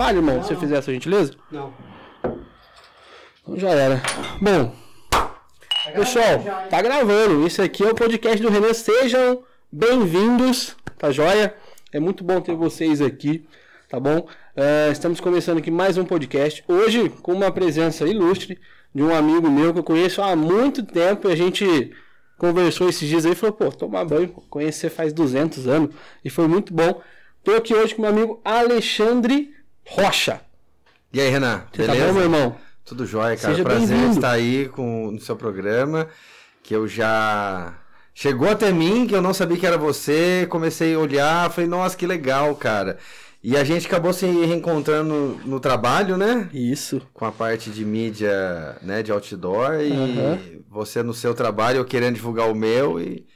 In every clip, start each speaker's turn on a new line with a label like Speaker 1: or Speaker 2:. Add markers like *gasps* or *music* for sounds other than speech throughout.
Speaker 1: atrapalha, irmão, não, se eu fizer essa gentileza? Não. Então já era. Bom, tá pessoal, já, tá gravando. Isso aqui é o podcast do Renan. Sejam bem-vindos, tá joia? É muito bom ter vocês aqui, tá bom? Uh, estamos começando aqui mais um podcast. Hoje, com uma presença ilustre de um amigo meu que eu conheço há muito tempo e a gente conversou esses dias aí e falou, pô, tomar banho, pô, conhecer faz 200 anos e foi muito bom. Tô aqui hoje com meu amigo Alexandre Rocha.
Speaker 2: E aí, Renan? Você tá beleza? Tá bom, meu irmão? Tudo jóia, cara. Seja Prazer estar aí com, no seu programa, que eu já... Chegou até mim, que eu não sabia que era você, comecei a olhar, falei, nossa, que legal, cara. E a gente acabou se reencontrando no trabalho, né? Isso. Com a parte de mídia, né, de outdoor, e uhum. você no seu trabalho, eu querendo divulgar o meu, e...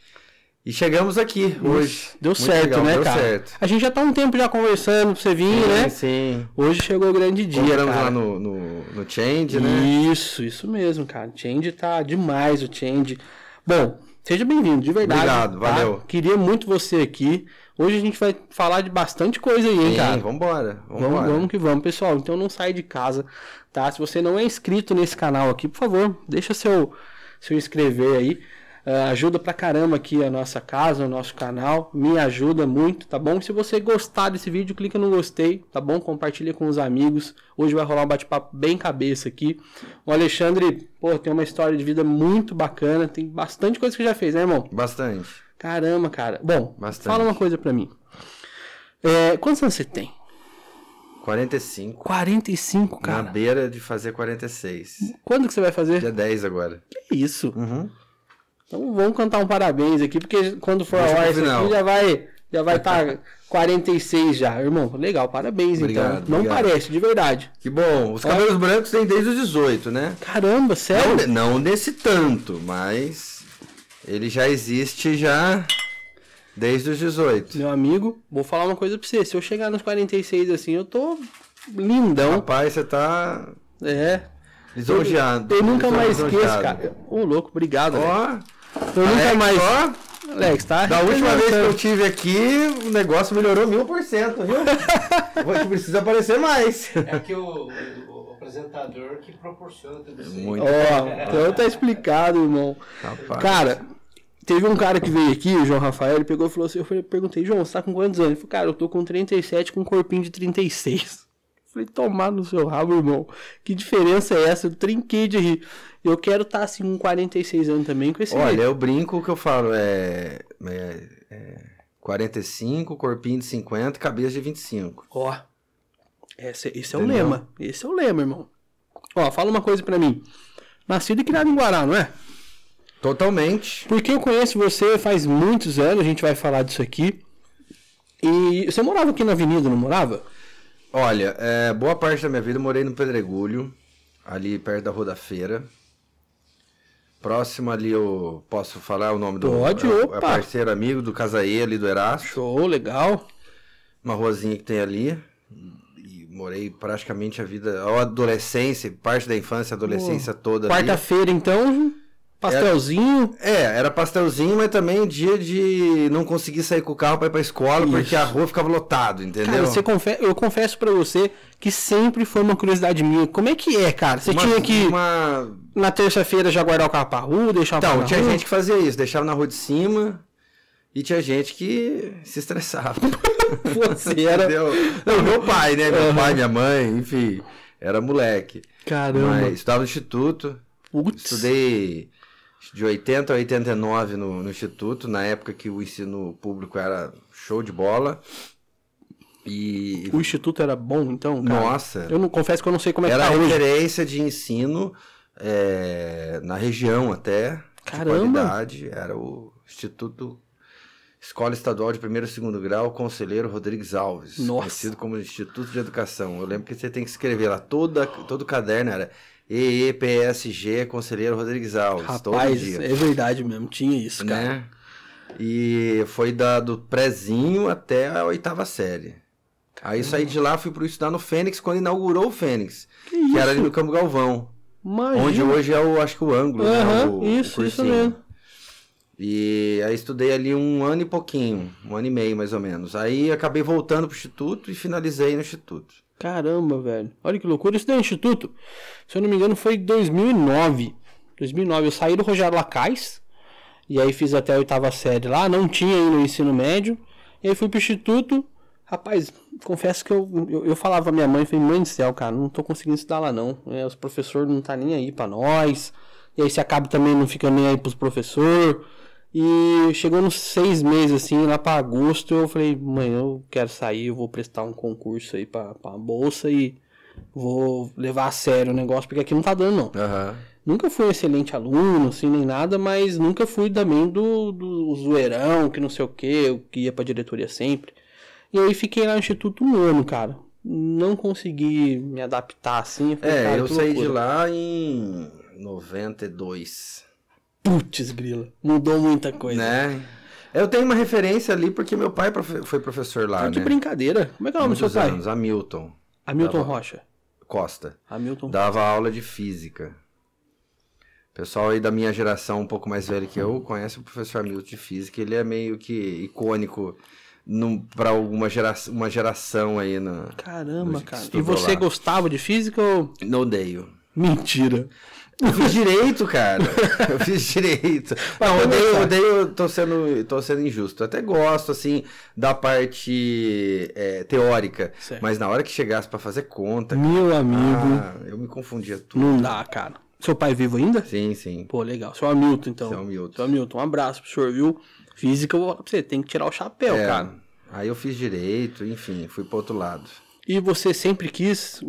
Speaker 2: E chegamos aqui hoje. Deu Muito certo, legal, né, deu cara? Certo.
Speaker 1: A gente já tá um tempo já conversando pra você vir, sim, né? Sim. Hoje chegou o grande dia. Compramos lá no, no, no, Change, né? Isso, isso mesmo, cara. Change tá demais o Change. Bom, seja bem-vindo, de verdade. Obrigado, tá? valeu. Queria muito você aqui. Hoje a gente vai falar de bastante coisa aí, hein, Sim, cara? Vambora, vambora. Vamos, vamos que vamos, pessoal. Então não sai de casa, tá? Se você não é inscrito nesse canal aqui, por favor, deixa seu, seu inscrever aí Uh, ajuda pra caramba aqui a nossa casa, o nosso canal, me ajuda muito, tá bom? Se você gostar desse vídeo, clica no gostei, tá bom? Compartilha com os amigos. Hoje vai rolar um bate-papo bem cabeça aqui. O Alexandre, pô, tem uma história de vida muito bacana, tem bastante coisa que já fez, né, irmão? Bastante. Caramba, cara. Bom, bastante. fala uma coisa pra mim. É, quantos anos você tem? 45.
Speaker 2: 45, cara. Na beira de fazer 46. Quando que você vai fazer? Dia 10 agora. Que
Speaker 1: isso? Uhum. Então vamos cantar um parabéns aqui, porque quando for Deixa a hora aqui já vai já vai estar tá 46 *laughs* já. Irmão, legal, parabéns então. obrigado, então. Não obrigado. parece, de
Speaker 2: verdade. Que bom. Os cabelos é. brancos tem desde os 18, né? Caramba, sério? Não, não tanto, mas ele já existe já desde os
Speaker 1: 18. Meu amigo, vou falar uma coisa pra você. Se eu chegar nos 46 assim, eu tô lindão. Rapaz, você tá. É. Lisonjeado. Eu, eu nunca mais esqueço, cara. Ô, louco, obrigado. Ó. Eu nunca mais. Ó, Alex, tá? Da última vez que eu tive
Speaker 2: aqui, o negócio melhorou mil por cento, viu? Você *laughs* precisa aparecer mais. É que
Speaker 1: o, apresentador que proporciona tudo isso. Muito. então tá explicado, irmão. Rapaz. Cara, Teve um cara que veio aqui, o João Rafael, ele pegou e falou assim: eu perguntei, João, você tá com quantos anos? Ele falou, cara, eu tô com 37 com um corpinho de 36. Eu falei, tomar no seu rabo, irmão. Que diferença é essa? Eu trinquei de rir. Eu quero estar tá, assim com 46 anos também com esse. Olha, jeito. eu
Speaker 2: brinco que eu falo, é, é, é 45, corpinho de 50, cabeça de 25.
Speaker 1: Ó. Esse, esse é o lema. Esse é o lema, irmão. Ó, fala uma coisa para mim. Nascido e criado em Guará, não é? Totalmente. Porque eu conheço você faz muitos anos, a gente vai falar disso aqui. E você morava aqui na Avenida, não morava? Olha, é, boa parte
Speaker 2: da minha vida eu morei no Pedregulho, ali perto da Rua da Feira. Próximo ali, eu posso falar o nome do. Pode, é opa. É parceiro amigo do Casaê ali do Erasto. Show, legal. Uma ruazinha que tem ali. E morei praticamente a vida, a adolescência, parte da infância, adolescência oh, toda. Quarta-feira,
Speaker 1: então,
Speaker 2: pastelzinho. Era, é, era pastelzinho, mas também é dia de não conseguir sair com o carro para ir pra escola, Isso. porque a rua ficava lotado entendeu? Cara, você
Speaker 1: confe eu confesso para você que sempre foi uma curiosidade minha. Como é que é, cara? Você uma, tinha que.
Speaker 2: Uma na terça-feira já guardar o carro pra rua, deixar Então, pra tinha rua. gente que fazia isso, deixava na rua de cima e tinha gente que se estressava. *laughs* Você era. Não, meu pai, né? Meu uhum. pai, minha mãe, enfim, era moleque. Caramba. Mas estudava no instituto. Putz. Estudei de 80 a 89 no, no instituto, na época que o ensino público era show de bola. E... O instituto era bom, então? Cara. Nossa. Eu não
Speaker 1: confesso que eu não sei como é era que tá Era
Speaker 2: referência de ensino é, na região até, Caramba. de qualidade. Era o Instituto Escola Estadual de Primeiro e Segundo Grau, Conselheiro Rodrigues Alves, Nossa. conhecido como Instituto de Educação. Eu lembro que você tem que escrever lá, toda, todo o caderno era EEPSG, Conselheiro Rodrigues Alves, Rapaz, é verdade mesmo, tinha isso, né? cara. E foi do prézinho até a oitava série. Aí saí de lá, fui para estudar no Fênix, quando inaugurou o Fênix,
Speaker 1: que, que era ali no
Speaker 2: Campo Galvão.
Speaker 1: Imagina. Onde hoje
Speaker 2: é o, acho que o ângulo, uhum, né? O, isso, o isso mesmo. E aí estudei ali um ano e pouquinho, um ano e meio mais ou menos. Aí acabei voltando pro instituto e finalizei no instituto. Caramba, velho.
Speaker 1: Olha que loucura. Isso daí é instituto. Se eu não me engano, foi 2009. 2009 eu saí do Rogério Lacais. E aí fiz até a oitava série lá. Não tinha ainda o ensino médio. E aí fui pro instituto. Rapaz, confesso que eu, eu, eu falava pra minha mãe, falei, mãe do céu, cara, não tô conseguindo estudar lá não. É, os professores não tá nem aí para nós. E aí você acaba também não fica nem aí pros professores. E chegou nos seis meses, assim, lá para agosto, eu falei, mãe, eu quero sair, eu vou prestar um concurso aí pra, pra bolsa e vou levar a sério o negócio, porque aqui não tá dando, não. Uhum. Nunca fui um excelente aluno, assim, nem nada, mas nunca fui também do, do zoeirão, que não sei o que, eu que ia pra diretoria sempre. E aí fiquei lá no Instituto um ano, cara. Não consegui me adaptar assim. é, cara, eu saí de lá
Speaker 2: em 92. Putz, grila. Mudou muita coisa. Né? Eu tenho uma referência ali porque meu pai foi professor lá, Que tá né? brincadeira. Como é que é o nome do seu pai? Anos, Hamilton. Hamilton Dava... Rocha. Costa. Hamilton Dava Costa. aula de física. Pessoal aí da minha geração, um pouco mais velho que eu, conhece o professor Hamilton de física. Ele é meio que icônico para alguma gera, uma geração aí na.
Speaker 1: Caramba, cara. E você lá. gostava
Speaker 2: de física ou. Não odeio. Mentira. Eu fiz direito, cara. *laughs* Eu fiz direito. Não, eu odeio, odeio tô, sendo, tô sendo injusto. Eu até gosto, assim, da parte é, teórica. Certo. Mas na hora que chegasse para fazer conta. Meu
Speaker 1: cara, amigo. Ah, eu me confundia tudo. Não dá, cara. Seu pai é vivo ainda? Sim, sim. Pô, legal. Seu Hamilton, então. Seu Hamilton. Seu Hamilton, um abraço pro senhor, viu? Física, eu vou falar pra você, tem que tirar o chapéu, é, cara. Aí
Speaker 2: eu fiz direito, enfim, fui pro outro lado.
Speaker 1: E você sempre quis,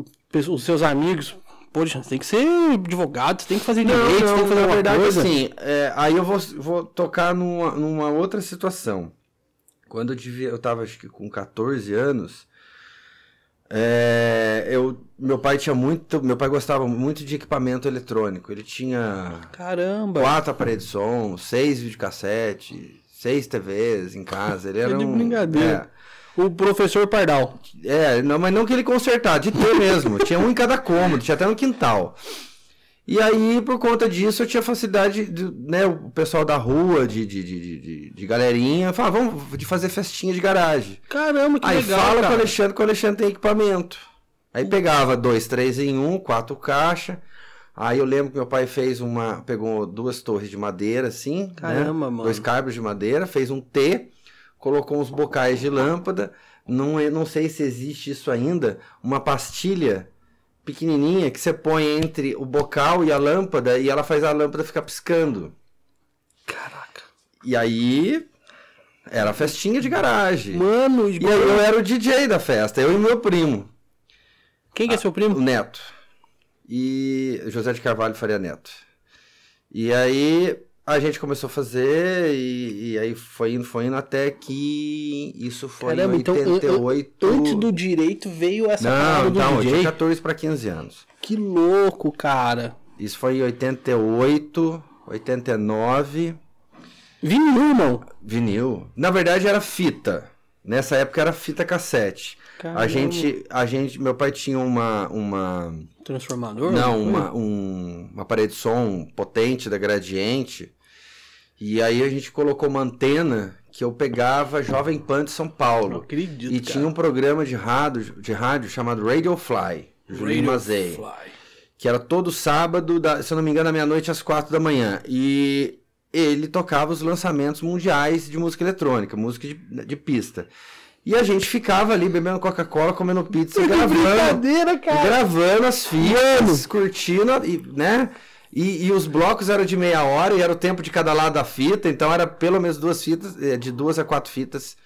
Speaker 1: os seus amigos, poxa, você tem que ser advogado, você tem que fazer direito, não, tem que fazer uma verdade, coisa. Assim,
Speaker 2: é, aí eu vou, vou tocar numa, numa outra situação. Quando eu eu tava acho que com 14 anos, é, eu, meu pai tinha muito, meu pai gostava muito de equipamento eletrônico. Ele tinha
Speaker 1: Caramba. quatro aparelhos
Speaker 2: de som, seis videocassetes seis TVs em casa. Ele *laughs* é era um. brincadeira. É, o professor Pardal. É, não, mas não que ele consertar, de ter mesmo. tinha um em cada cômodo, tinha até no quintal. E aí, por conta disso, eu tinha facilidade, de, né? O pessoal da rua, de, de, de, de, de galerinha, falava, vamos de fazer festinha de garagem.
Speaker 1: Caramba, que aí legal. Aí fala cara. com o
Speaker 2: Alexandre que o Alexandre tem equipamento. Aí pegava dois, três em um, quatro caixas Aí eu lembro que meu pai fez uma. Pegou duas torres de madeira, assim. Né? Caramba, né? mano. Dois cabos de madeira, fez um T, colocou uns bocais de lâmpada. Não, é, não sei se existe isso ainda. Uma pastilha pequenininha que você põe entre o bocal e a lâmpada e ela faz a lâmpada ficar piscando. Caraca. E aí. Era festinha de garagem. Mano, e eu, eu era o DJ da festa, eu e meu primo. Quem que é ah, seu primo? O Neto e José de Carvalho Faria Neto. E aí a gente começou a fazer e, e aí foi indo, foi indo até que
Speaker 1: isso foi Caramba, em 88. Então, antes do direito veio essa Não, do não, DJ? eu tinha
Speaker 2: 14 para 15 anos. Que louco, cara. Isso foi em 88, 89. Vinil, não? Vinil. Na verdade era fita. Nessa época era fita cassete. Caramba. A gente, a gente, meu pai tinha uma, uma
Speaker 1: transformador? Não, uma,
Speaker 2: um, uma parede de som potente da Gradiente. E aí a gente colocou uma antena que eu pegava Jovem Pan de São Paulo. Acredito, e cara. tinha um programa de rádio, de rádio chamado Radio Fly, Julinho Mazei. Que era todo sábado, da, se eu não me engano, à meia-noite às quatro da manhã. E ele tocava os lançamentos mundiais de música eletrônica, música de, de pista. E a gente ficava ali bebendo Coca-Cola, comendo pizza, *laughs* que gravando. Brincadeira, cara. Gravando as fitas, curtindo, e, né? E, e, os blocos eram de meia hora e era o tempo de cada lado da fita, então era pelo menos duas fitas, é, de duas a quatro fitas.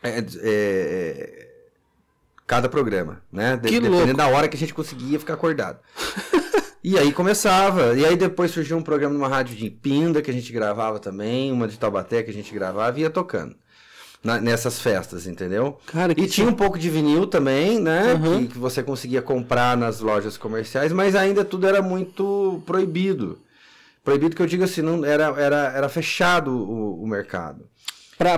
Speaker 2: É, é, cada programa, né? De, que dependendo da hora que a gente conseguia ficar acordado. *laughs* e aí começava. E aí depois surgiu um programa numa rádio de Pinda que a gente gravava também, uma de Taubaté que a gente gravava e ia tocando na, nessas festas, entendeu? Cara, que e tinha um pouco de vinil também, né? Uhum. Que, que você conseguia comprar nas lojas comerciais, mas ainda tudo era muito proibido. Proibido que eu digo assim, não, era, era, era fechado o, o mercado para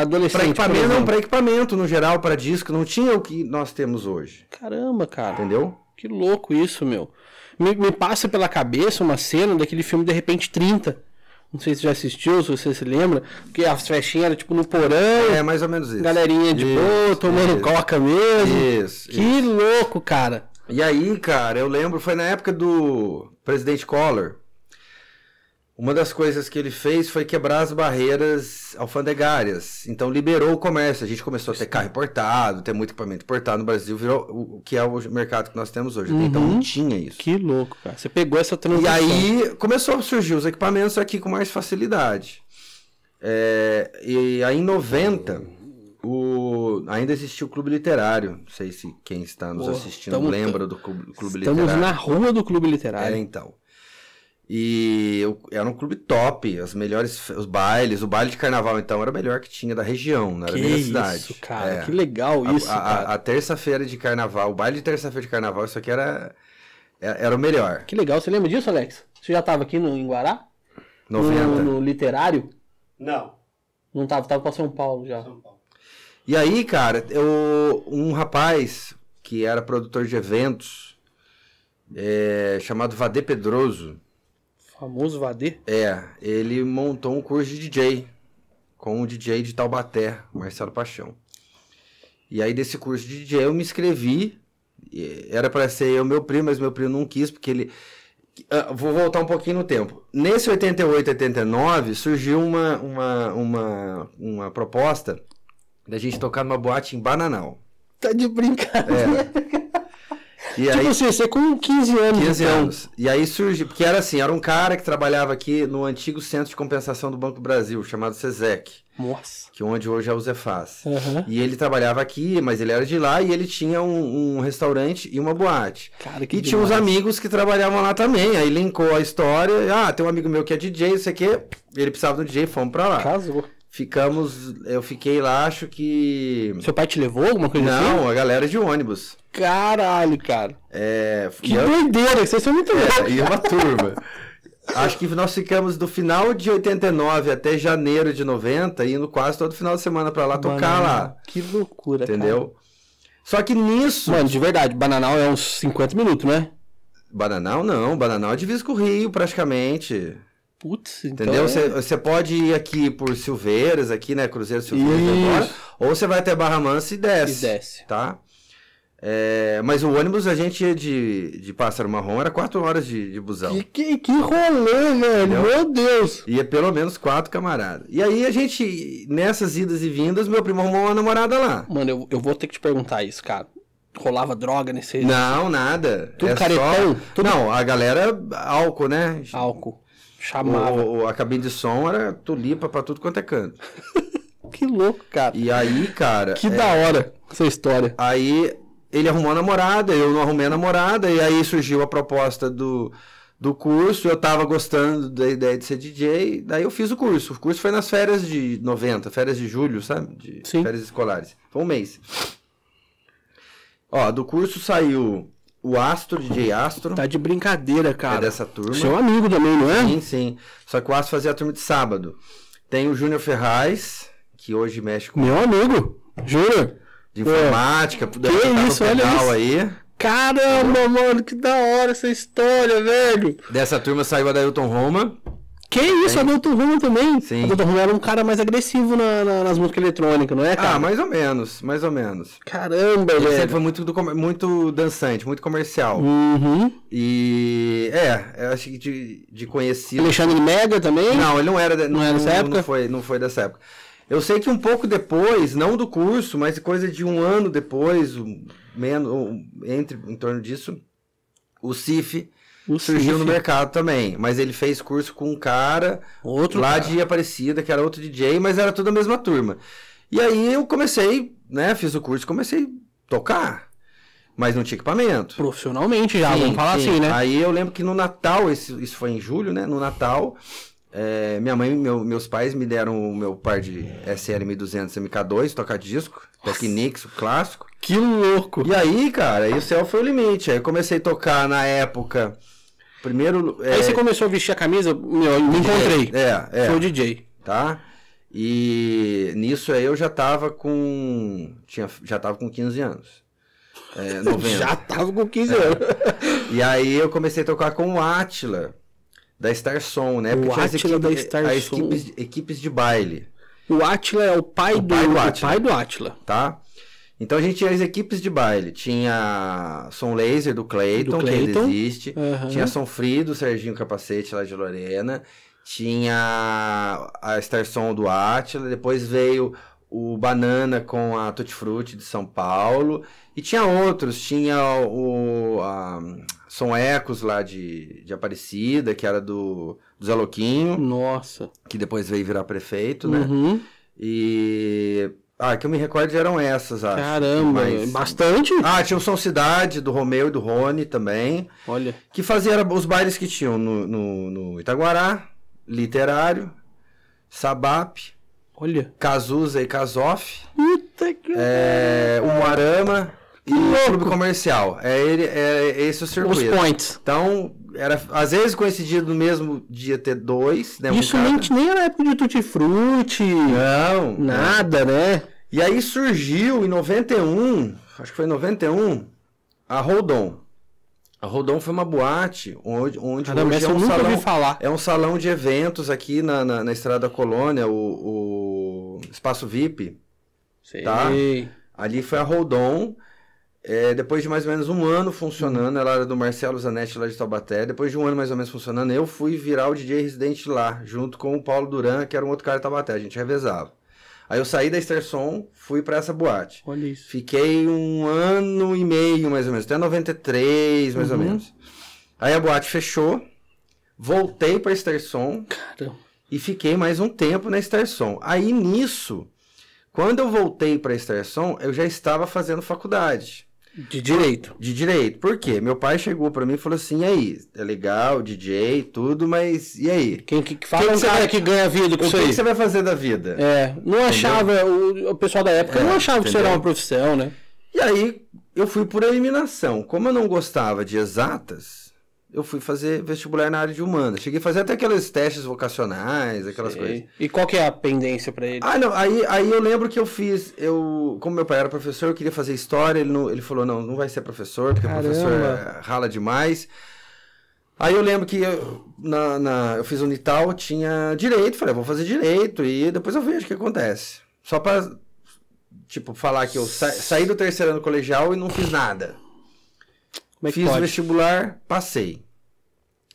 Speaker 2: adolescente. Para equipamento, não, para
Speaker 1: equipamento no geral, para disco, não tinha o que nós temos hoje. Caramba, cara. Entendeu? Que louco isso, meu. Me, me passa pela cabeça uma cena daquele filme De repente 30. Não sei se já assistiu, se você se lembra, que as festinhas eram tipo no porão. É, mais ou menos isso. Galerinha de boa, tomando isso. coca mesmo. Isso. Que isso. louco, cara.
Speaker 2: E aí, cara, eu lembro, foi na época do presidente Collor. Uma das coisas que ele fez foi quebrar as barreiras alfandegárias. Então liberou o comércio. A gente começou a ter carro importado, ter muito equipamento importado no Brasil, virou o que é o mercado que nós temos hoje. Uhum. Então não uhum. tinha isso. Que louco, cara. Você pegou essa transição. E aí começou a surgir os equipamentos aqui com mais facilidade. É, e aí em 90, o, ainda existia o Clube Literário. Não sei se quem está nos assistindo tamo, lembra do Clube, Clube Estamos Literário. Estamos na rua do Clube é, Literário. É, então. E eu, era um clube top, as melhores, os bailes, o baile de carnaval então era o melhor que tinha da região, na né, minha isso, cidade. Cara, é, que legal isso, a, a, a, terça-feira de carnaval, o baile de terça-feira de
Speaker 1: carnaval, isso aqui era, é, era o melhor. Que legal, você lembra disso, Alex? Você já estava aqui no, em Guará? 90. No, no literário? Não. Não estava estava para São Paulo já. São Paulo.
Speaker 2: E aí, cara, eu, um rapaz que era produtor de eventos, é, chamado Vadê Pedroso, Famoso Vader. É, ele montou um curso de DJ com o DJ de Taubaté, Marcelo Paixão. E aí desse curso de DJ eu me inscrevi. Era para ser eu meu primo, mas meu primo não quis porque ele ah, vou voltar um pouquinho no tempo. Nesse 88, 89 surgiu uma uma uma, uma proposta da gente tocar numa boate em Bananal.
Speaker 1: Tá de brincadeira. É. *laughs*
Speaker 2: E tipo aí, assim, você
Speaker 1: com 15 anos. 15 então. anos.
Speaker 2: E aí surge, porque era assim, era um cara que trabalhava aqui no antigo Centro de Compensação do Banco do Brasil, chamado SESEC. Nossa. Que é onde hoje é o Zefaz. Uhum. E ele trabalhava aqui, mas ele era de lá e ele tinha um, um restaurante e uma boate. Cara, que e demais. tinha uns amigos que trabalhavam lá também. Aí linkou a história. Ah, tem um amigo meu que é DJ, isso aqui. Ele precisava do DJ, fomos pra lá. Casou. Ficamos, eu fiquei lá, acho que. Seu pai te levou alguma coisa Não, assim? Não, a galera de ônibus. Caralho, cara. É, que eu... doideira, vocês são muito é, E uma turma. acho que nós ficamos do final de 89 até janeiro de 90, indo quase todo final de semana pra lá tocar lá. Que loucura, Entendeu? Cara. Só que nisso. Mano, de verdade, Bananal é uns 50 minutos, né? Bananal não, Bananal é divisa com o Rio, praticamente.
Speaker 1: Putz, então, Entendeu? É.
Speaker 2: Você é... pode ir aqui por Silveiras, aqui, né? Cruzeiro Silveiras agora. Ou você vai até Barra Mansa e desce. E desce. Tá? É, mas o ônibus a gente ia de, de Pássaro Marrom, era quatro horas de, de busão.
Speaker 1: Que, que, que rolê, velho! Meu Deus! Ia é pelo menos quatro camaradas. E aí a gente, nessas idas e vindas, meu primo arrumou uma namorada lá. Mano, eu, eu vou ter que te perguntar isso, cara. Rolava droga nesse. Não,
Speaker 2: nada. Tudo é caretão? Só... Tudo... Não, a galera
Speaker 1: álcool, né? Álcool.
Speaker 2: Chamava. O, a cabine de som era tulipa para tudo quanto é canto. *laughs* que louco, cara. E aí, cara. Que é... da hora essa história. Aí ele arrumou a namorada, eu não arrumei a namorada, e aí surgiu a proposta do, do curso. Eu tava gostando da ideia de ser DJ, daí eu fiz o curso. O curso foi nas férias de 90, férias de julho, sabe? De Sim. férias escolares. Foi um mês. Ó, do curso saiu o Astro, DJ Astro. Tá de brincadeira, é cara. É dessa turma. Seu amigo também, não é? Sim, sim. Só que o Astro fazia a turma de sábado. Tem o Júnior Ferraz, que hoje mexe
Speaker 1: com. Meu amigo! Júnior! De informática, é. que isso, olha isso. aí.
Speaker 2: Caramba,
Speaker 1: mano, que da hora essa história, velho! Dessa turma saiu a Dailton Roma. Que isso, Sim. É. Adulto Rumo também. Sim. Adulto Rumo era um cara mais agressivo na, na, nas músicas eletrônicas, não é, ah, cara? Ah, mais ou menos, mais ou menos. Caramba, Ele sempre foi
Speaker 2: muito, do, muito dançante, muito comercial.
Speaker 1: Uhum.
Speaker 2: E, é, eu acho que de, de conhecido... Alexandre Mega também? Não, ele não era... Não, não era dessa não, época? Não foi, não foi dessa época. Eu sei que um pouco depois, não do curso, mas coisa de um ano depois, menos, entre, em torno disso, o CIF o surgiu no mercado também. Mas ele fez curso com um cara outro lá cara. de Aparecida, que era outro DJ, mas era toda a mesma turma. E aí eu comecei, né? Fiz o curso comecei a tocar. Mas não tinha equipamento.
Speaker 1: Profissionalmente já, sim, vamos falar sim. assim, né? Aí
Speaker 2: eu lembro que no Natal, esse, isso foi em julho, né? No Natal, é, minha mãe e meu, meus pais me deram o meu par de SL1200 MK2, tocar disco, Technics, clássico. Que louco! E aí, cara, aí o céu foi o limite. Aí eu comecei a tocar na época Primeiro. É... Aí você
Speaker 1: começou a vestir a camisa, meu, me encontrei. É, é.
Speaker 2: DJ. Tá? E nisso aí eu já tava com. Tinha, já tava com 15 anos. É, 90. *laughs* já tava com 15 é. anos. É. E aí eu comecei a tocar com o Atila, da Star Som, né? Porque o Atila da Star as Equipes, equipes de baile. O Atila é o pai, o pai do, do Atila. O pai do Atila. Tá? Então a gente tinha as equipes de baile. Tinha som laser do Clayton, do Clayton. que ainda existe. Uhum. Tinha som free do Serginho Capacete lá de Lorena. Tinha a Star Som do Átila. Depois veio o Banana com a Tutti Frutti de São Paulo. E tinha outros. Tinha o a, Som Ecos lá de, de Aparecida, que era do, do Nossa. Que depois veio virar prefeito, né? Uhum. E ah, que eu me recordo eram essas, acho. Caramba, Mas... bastante. Ah, tinha o São Cidade, do Romeu e do Rony também. Olha. Que fazia os bailes que tinham no, no, no Itaguará, Literário, Sabap. Olha. Cazuza e Casoff. Puta que. É, o Arama e o Clube Comercial. É, ele, é esse o circuito. Os points. Então, era, às vezes coincidia no mesmo dia ter dois, né? Isso um nem,
Speaker 1: nem era época de tutti-frutti. Não. É. Nada, não. né?
Speaker 2: E aí surgiu em 91, acho que foi em 91, a Rodon. A Rodon foi uma boate onde, onde Adam, hoje é um, salão, é um salão de eventos aqui na, na, na Estrada Colônia, o, o Espaço VIP. Sim. Tá? Ali foi a Rodon. É, depois de mais ou menos um ano funcionando, uhum. ela era do Marcelo Zanetti lá de Taubaté. Depois de um ano mais ou menos funcionando, eu fui virar o DJ residente lá, junto com o Paulo Duran, que era um outro cara de Taubaté. A gente revezava. Aí eu saí da Esterson, fui para essa boate. Olha isso. Fiquei um ano e meio, mais ou menos, até 93, mais uhum. ou menos. Aí a boate fechou, voltei para Esterson. Caramba. E fiquei mais um tempo na Esterson. Aí nisso, quando eu voltei para Esterson, eu já estava fazendo faculdade. De direito. De direito. Por quê? Meu pai chegou para mim e falou assim: e aí, é legal, DJ, tudo, mas e aí? Quem que, fala Quem que cara vai... que ganha vida com o isso que aí? O que você vai fazer da vida? É, não Entendeu? achava, o, o, pessoal da época é, não achava Entendeu? que isso era uma profissão, né? E aí eu fui por eliminação. Como eu não gostava de exatas, eu fui fazer vestibular na área de humana. Cheguei a fazer até aqueles testes vocacionais, aquelas Sei. coisas. E qual que é a pendência para ele? Ah, não, aí, aí eu lembro que eu fiz, eu, como meu pai era professor, eu queria fazer história, ele, não, ele falou, não, não vai ser professor, porque Caramba. professor rala demais. Aí eu lembro que eu, na, na, eu fiz Unital, tinha direito, falei, ah, vou fazer direito e depois eu vejo o que acontece. Só para tipo, falar que eu sa saí do terceiro ano colegial e não fiz nada. Como é que Fiz pode? vestibular, passei.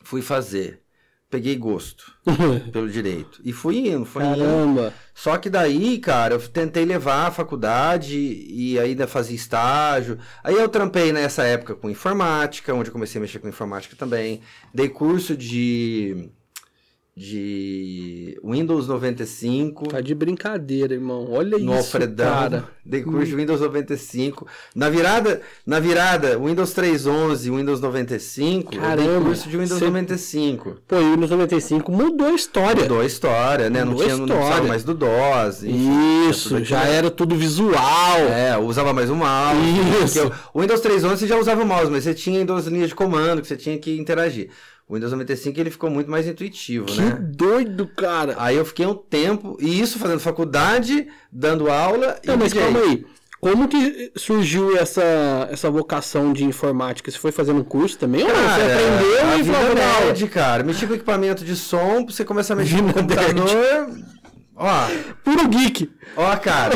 Speaker 2: Fui fazer. Peguei gosto *laughs* pelo direito. E fui indo, fui Caramba. indo. Só que daí, cara, eu tentei levar a faculdade e ainda fazia estágio. Aí eu trampei nessa época com informática, onde eu comecei a mexer com informática também. Dei curso de de Windows 95. Tá de brincadeira, irmão. Olha no isso, No cara. de hum. curso de Windows 95. Na virada, na virada, Windows 3.11, Windows 95, Caramba, eu dei curso de Windows cê... 95.
Speaker 1: Pô, e o Windows 95 mudou a história. Mudou a
Speaker 2: história, né? Mudou não tinha história. Não mais do DOS. Enfim, isso, já era tudo visual. É, usava mais o mouse. Isso. o Windows 3.11 você já usava o mouse, mas você tinha duas linhas de comando que você tinha que interagir. O Windows 95 ele ficou muito mais intuitivo, que né? Que doido, cara! Aí eu fiquei um tempo, e isso fazendo faculdade, dando aula. Não, e mas DJ. calma aí.
Speaker 1: Como que surgiu essa, essa vocação de informática? Você foi fazendo curso também? Cara, ou não? Você aprendeu a e falou nerd, é cara. Mexi com equipamento de som, você
Speaker 2: começa a mexer no é computador. Ó. Puro geek. Ó, cara.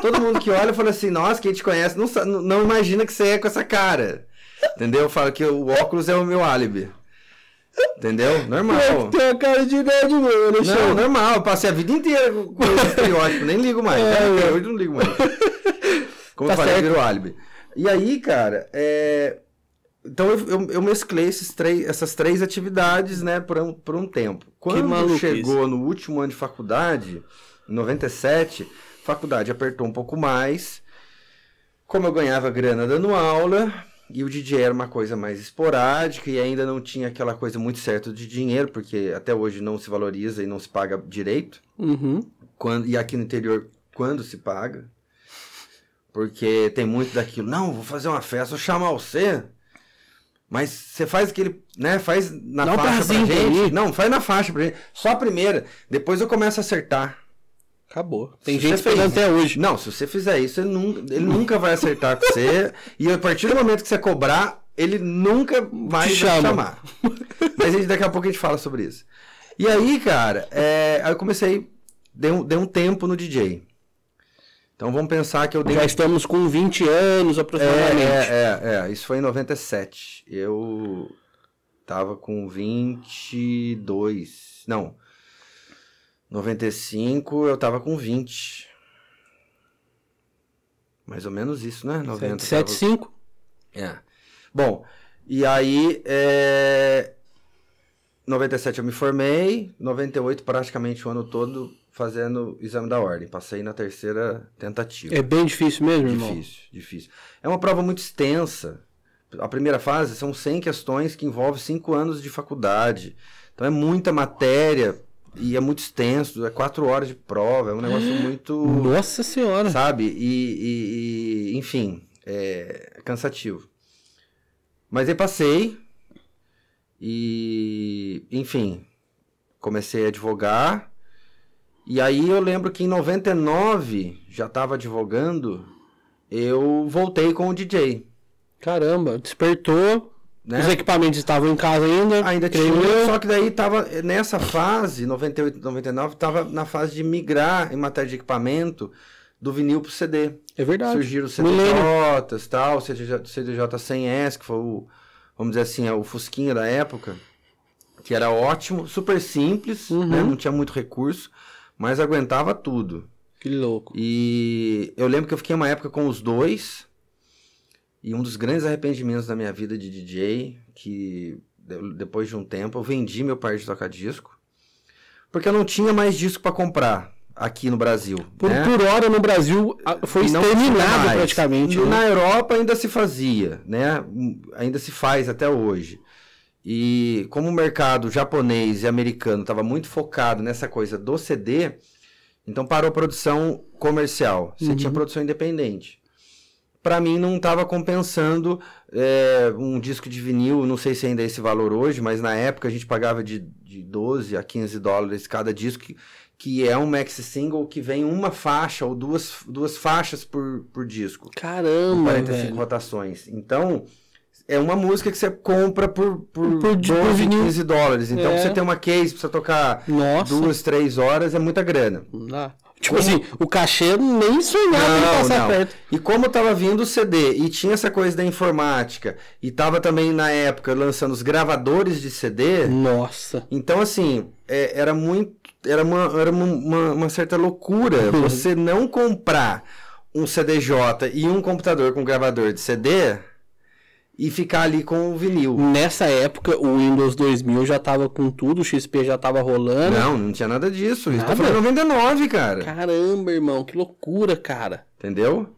Speaker 2: todo mundo que olha fala assim, nossa, quem te conhece não, não imagina que você é com essa cara. Entendeu? Eu falo que o óculos é o meu álibi. Entendeu? Normal. É tem a cara de nerd mesmo, Alexandre. Não, normal. Eu passei a vida inteira com esse estereótipo, nem ligo mais. É, é. Hoje não ligo mais. *laughs* Como tá eu falei, virou álibi. E aí, cara, é... então eu, eu, eu mesclei três, essas três atividades, né, por um, por um tempo. Quando chegou isso. no último ano de faculdade, em 97, faculdade apertou um pouco mais. Como eu ganhava grana dando aula, e o DJ era uma coisa mais esporádica e ainda não tinha aquela coisa muito certa de dinheiro, porque até hoje não se valoriza e não se paga direito. Uhum. Quando, e aqui no interior, quando se paga? Porque tem muito daquilo. Não, vou fazer uma festa, vou chamar você. Mas você faz aquele, né? Faz na não faixa pra gente. Não, faz na faixa pra gente. Só a primeira. Depois eu começo a acertar. Acabou. Tem se gente esperando até hoje. Não, se você fizer isso, ele nunca, ele nunca vai acertar com você. *laughs* E a partir do momento que você cobrar, ele nunca mais te vai te chamar. Mas gente, daqui a pouco a gente fala sobre isso. E aí, cara, é, aí eu comecei. Dei um, um tempo no DJ. Então vamos pensar que eu dei. Já estamos com 20 anos aproximadamente. É, é, é, é. Isso foi em 97. Eu tava com 22. Não. 95 eu tava com 20. Mais ou menos isso, né? 90. 75? Tava... É. Bom, e aí. É... 97 eu me formei, 98 praticamente o ano todo fazendo exame da ordem. Passei na terceira tentativa. É bem difícil mesmo, difícil, irmão? Difícil, difícil. É uma prova muito extensa. A primeira fase são 100 questões que envolvem 5 anos de faculdade. Então é muita matéria e é muito extenso, é quatro horas de prova, é um negócio *gasps* muito. Nossa Senhora! Sabe? E, e, e enfim, é cansativo. Mas eu passei, e, enfim, comecei a advogar. E aí eu lembro que em 99, já estava advogando, eu voltei com o DJ. Caramba,
Speaker 1: despertou. Né? Os equipamentos estavam em casa ainda. Ainda tinha, eu... só
Speaker 2: que daí estava nessa fase, 98, 99, estava na fase de migrar em matéria de equipamento do vinil para o CD. É verdade. Surgiram os CDJs, tal, o CDJ, CDJ 100S, que foi o, vamos dizer assim, é o fusquinha da época, que era ótimo, super simples, né? uhum. né? não tinha muito recurso, mas aguentava tudo. Que louco. E eu lembro que eu fiquei uma época com os dois, e um dos grandes arrependimentos da minha vida de DJ, que depois de um tempo eu vendi meu par de tocar disco porque eu não tinha mais disco para comprar aqui no Brasil. Por, né? por, hora no Brasil ah, foi não exterminado praticamente. Né? Na Europa ainda se fazia, né? Ainda se faz até hoje. E como o mercado japonês e americano estava muito focado nessa coisa do CD, então parou a produção comercial. Você uhum. tinha produção independente para mim não estava compensando é, um disco de vinil, não sei se ainda é esse valor hoje, mas na época a gente pagava de, de 12 a 15 dólares cada disco, que, que é um maxi single que vem uma faixa ou duas, duas faixas por, por disco. Caramba! 45 velho. rotações. Então, é uma música que você compra por, por, por 12, 15 dólares. Então, é. você tem uma case pra tocar Nossa. duas, três horas é muita grana. Não dá. Tipo assim, o cachê nem
Speaker 1: sonhava não, em passar não. perto.
Speaker 2: E como tava vindo o CD e tinha essa coisa da informática e tava também na época lançando os gravadores de CD. Nossa. Então assim, é, era muito, era uma, era uma, uma, uma certa loucura *laughs* você não comprar um CDJ e um computador com gravador de CD e
Speaker 1: ficar ali com o vinil. Nessa época, o Windows 2000 já tava com tudo, o XP já tava rolando. Não, não
Speaker 2: tinha nada disso. Tá
Speaker 1: nada? Isso foi 99, cara. Caramba, irmão, que loucura, cara.
Speaker 2: Entendeu?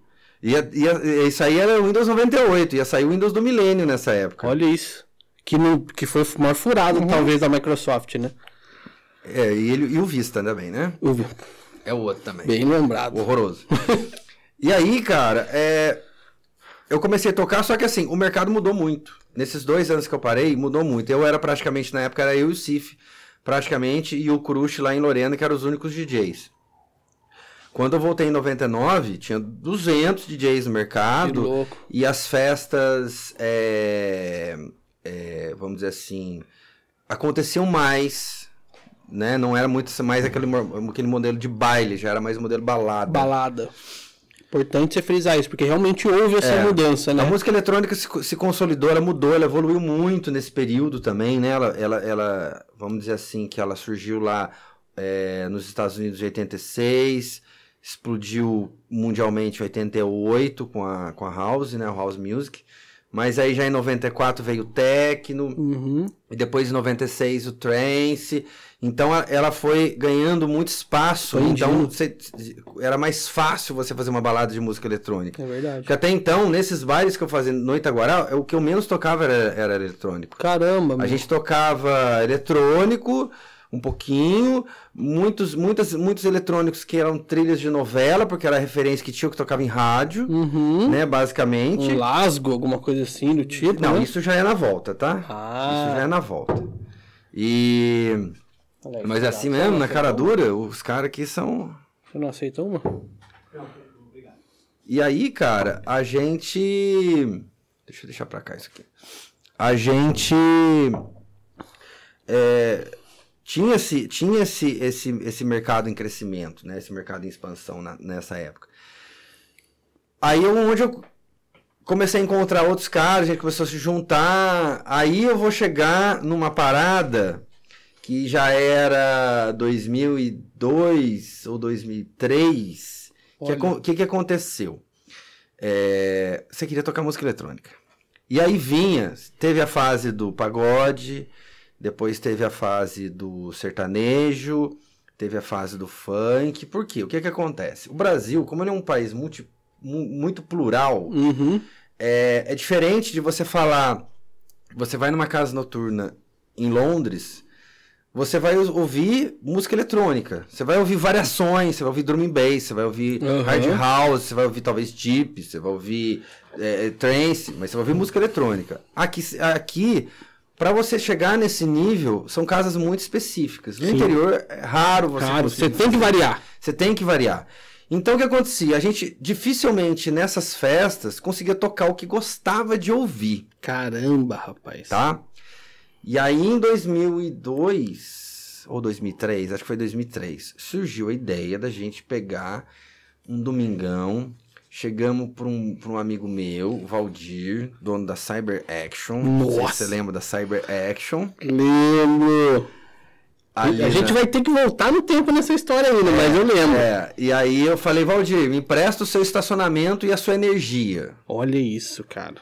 Speaker 2: Ia, ia, isso aí era o Windows 98, ia sair o Windows do milênio nessa época. Olha isso. Que, no que foi o maior furado, uhum. talvez, da Microsoft, né? É, e, ele, e o Vista também, né? O Vista. É o outro também. Bem lembrado. Horroroso. *laughs* e aí, cara, é, eu comecei a tocar, só que assim, o mercado mudou muito. Nesses dois anos que eu parei, mudou muito. Eu era praticamente, na época, era eu e o Cif, praticamente, e o Crush lá em Lorena, que eram os únicos DJs. Quando eu voltei em 99, tinha 200 DJs no mercado. E as festas, é, é, vamos dizer assim, aconteciam mais. Né? Não era muito mais aquele, aquele modelo de baile, já era mais um modelo balada. Balada. Importante você frisar isso, porque realmente houve essa é, mudança, né? A música eletrônica se, se, consolidou, ela mudou, ela evoluiu muito nesse período também, né? Ela, ela, ela vamos dizer assim, que ela surgiu lá é, nos Estados Unidos em 86, explodiu mundialmente em 88 com a, com a House, né? O House Music. Mas aí já em 94 veio o Tecno, uhum. e depois em 96 o Trance, então ela foi ganhando muito espaço. Então você, era mais fácil você fazer uma balada de música eletrônica. É verdade. Porque até então, nesses bares que eu fazia no Itaguará, o que eu menos tocava era, era eletrônico. Caramba, A gente tocava eletrônico um pouquinho, muitos, muitas, muitos eletrônicos que eram trilhas de novela, porque era a referência que tinha que tocava em rádio, uhum. né, basicamente. Um lasgo, alguma coisa assim do tipo. Não, né? isso já é na volta, tá? Ah. Isso já é na volta. E
Speaker 1: mas é assim mesmo, na cara dura,
Speaker 2: os caras aqui são.
Speaker 1: Você não aceita uma?
Speaker 2: E aí, cara, a gente. Deixa eu deixar pra cá isso aqui. A gente. É, tinha esse, tinha se esse, esse mercado em crescimento, né? Esse mercado em expansão na, nessa época. Aí eu, onde eu comecei a encontrar outros caras, a gente começou a se juntar. Aí eu vou chegar numa parada que já era 2002 ou 2003. O que, que, que, aconteceu? É, você queria tocar música eletrônica. E aí vinha, teve a fase do pagode, depois teve a fase do sertanejo, teve a fase do funk. Por quê? O que, que acontece? O Brasil, como ele é um país multi, muito plural, uhum. é, é diferente de você falar. Você vai numa casa noturna em Londres você vai ouvir música eletrônica. Você vai ouvir variações, você vai ouvir drum and bass, você vai ouvir uhum. hard house, você vai ouvir talvez deep, você vai ouvir é, é, trance, mas você vai ouvir música eletrônica. Aqui, aqui para você chegar nesse nível, são casas muito específicas. No Sim. interior é raro você Claro, você tem que variar. Você tem que variar. Então o que acontecia? A gente dificilmente nessas festas conseguia tocar o que gostava de ouvir.
Speaker 1: Caramba, rapaz.
Speaker 2: Tá? E aí em 2002 ou 2003, acho que foi 2003, surgiu a ideia da gente pegar um domingão. Chegamos para um, um amigo meu, Valdir, dono da Cyber Action. Nossa. Não se você lembra da Cyber Action. Lembro! Ali a gente vai ter que voltar no tempo nessa história ainda, é, mas eu lembro. É. E aí eu falei, Valdir, me empresta o seu estacionamento e a sua energia. Olha isso, cara.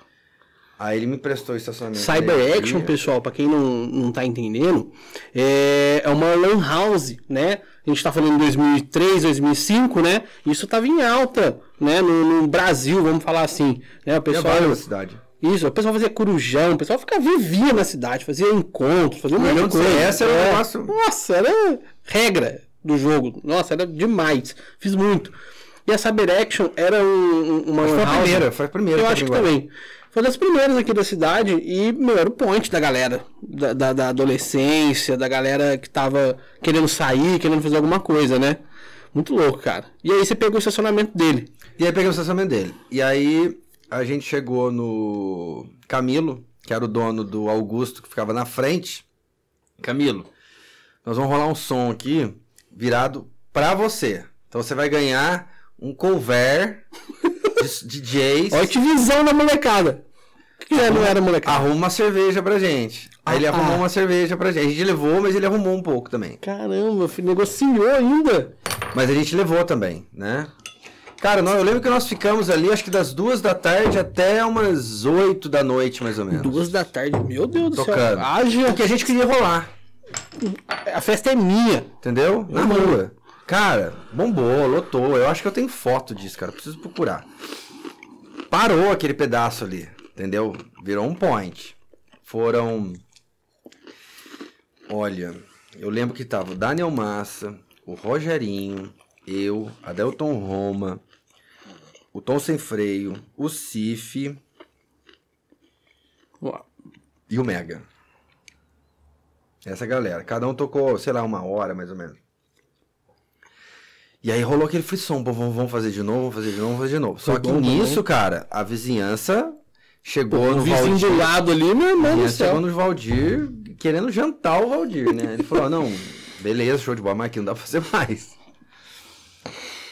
Speaker 2: Aí ele me prestou
Speaker 1: o estacionamento. Cyber Action, pessoal, para quem não, não tá entendendo, é, é uma lan house, né? A gente tá falando 2003, 2005, né? Isso tava em alta, né? No, no Brasil, vamos falar assim, né? O pessoal... cidade. Isso, o pessoal fazia corujão, o pessoal ficava, vivia na cidade, fazia encontros, fazia um monte de coisa. Essa era é. Nossa, era regra do jogo. Nossa, era demais. Fiz muito. E a Cyber Action era um, uma... foi a primeira, foi a primeira. Eu acho que também. Foi das primeiras aqui da cidade e, meu, era o ponte da galera. Da, da, da, adolescência, da galera que tava querendo sair, querendo fazer alguma coisa, né? Muito louco, cara. E aí você pegou o estacionamento
Speaker 2: dele. E aí peguei o estacionamento dele. E aí a gente chegou no Camilo, que era o dono do Augusto, que ficava na frente. Camilo, nós vamos rolar um som aqui virado pra você. Então você vai ganhar um cover DJs. Olha que visão da molecada. O que, que é, não era molecada? Arruma uma cerveja pra gente. Aí ah, ele tá. arrumou ah. uma cerveja pra gente. A gente levou, mas ele arrumou um pouco também. Caramba, negociou ainda. Mas a gente levou também, né? Cara, não, eu lembro que nós ficamos ali, acho que das duas da tarde até umas oito da noite, mais ou menos. Duas da tarde, meu Deus Tocando. do céu. Haja. Porque a gente queria rolar. A festa é minha. Entendeu? Na, Na rua. Cara, bombou, lotou. Eu acho que eu tenho foto disso, cara. Preciso procurar. Parou aquele pedaço ali, entendeu? Virou um point. Foram. Olha, eu lembro que tava o Daniel Massa, o Rogerinho, eu, Adelton Roma, o Tom Sem Freio, o Cif. E o Mega. Essa galera. Cada um tocou, sei lá, uma hora mais ou menos. E aí rolou aquele frisson, pô, vamos fazer de novo, vamos fazer de novo, vamos fazer de novo. Só que bom, nisso, bom. cara, a vizinhança chegou pô, no Valdir. do lado ali, meu irmão do céu. Chegou no Valdir, querendo jantar o Valdir, né? Ele falou, não, beleza, show de bola, mas aqui não dá pra fazer mais.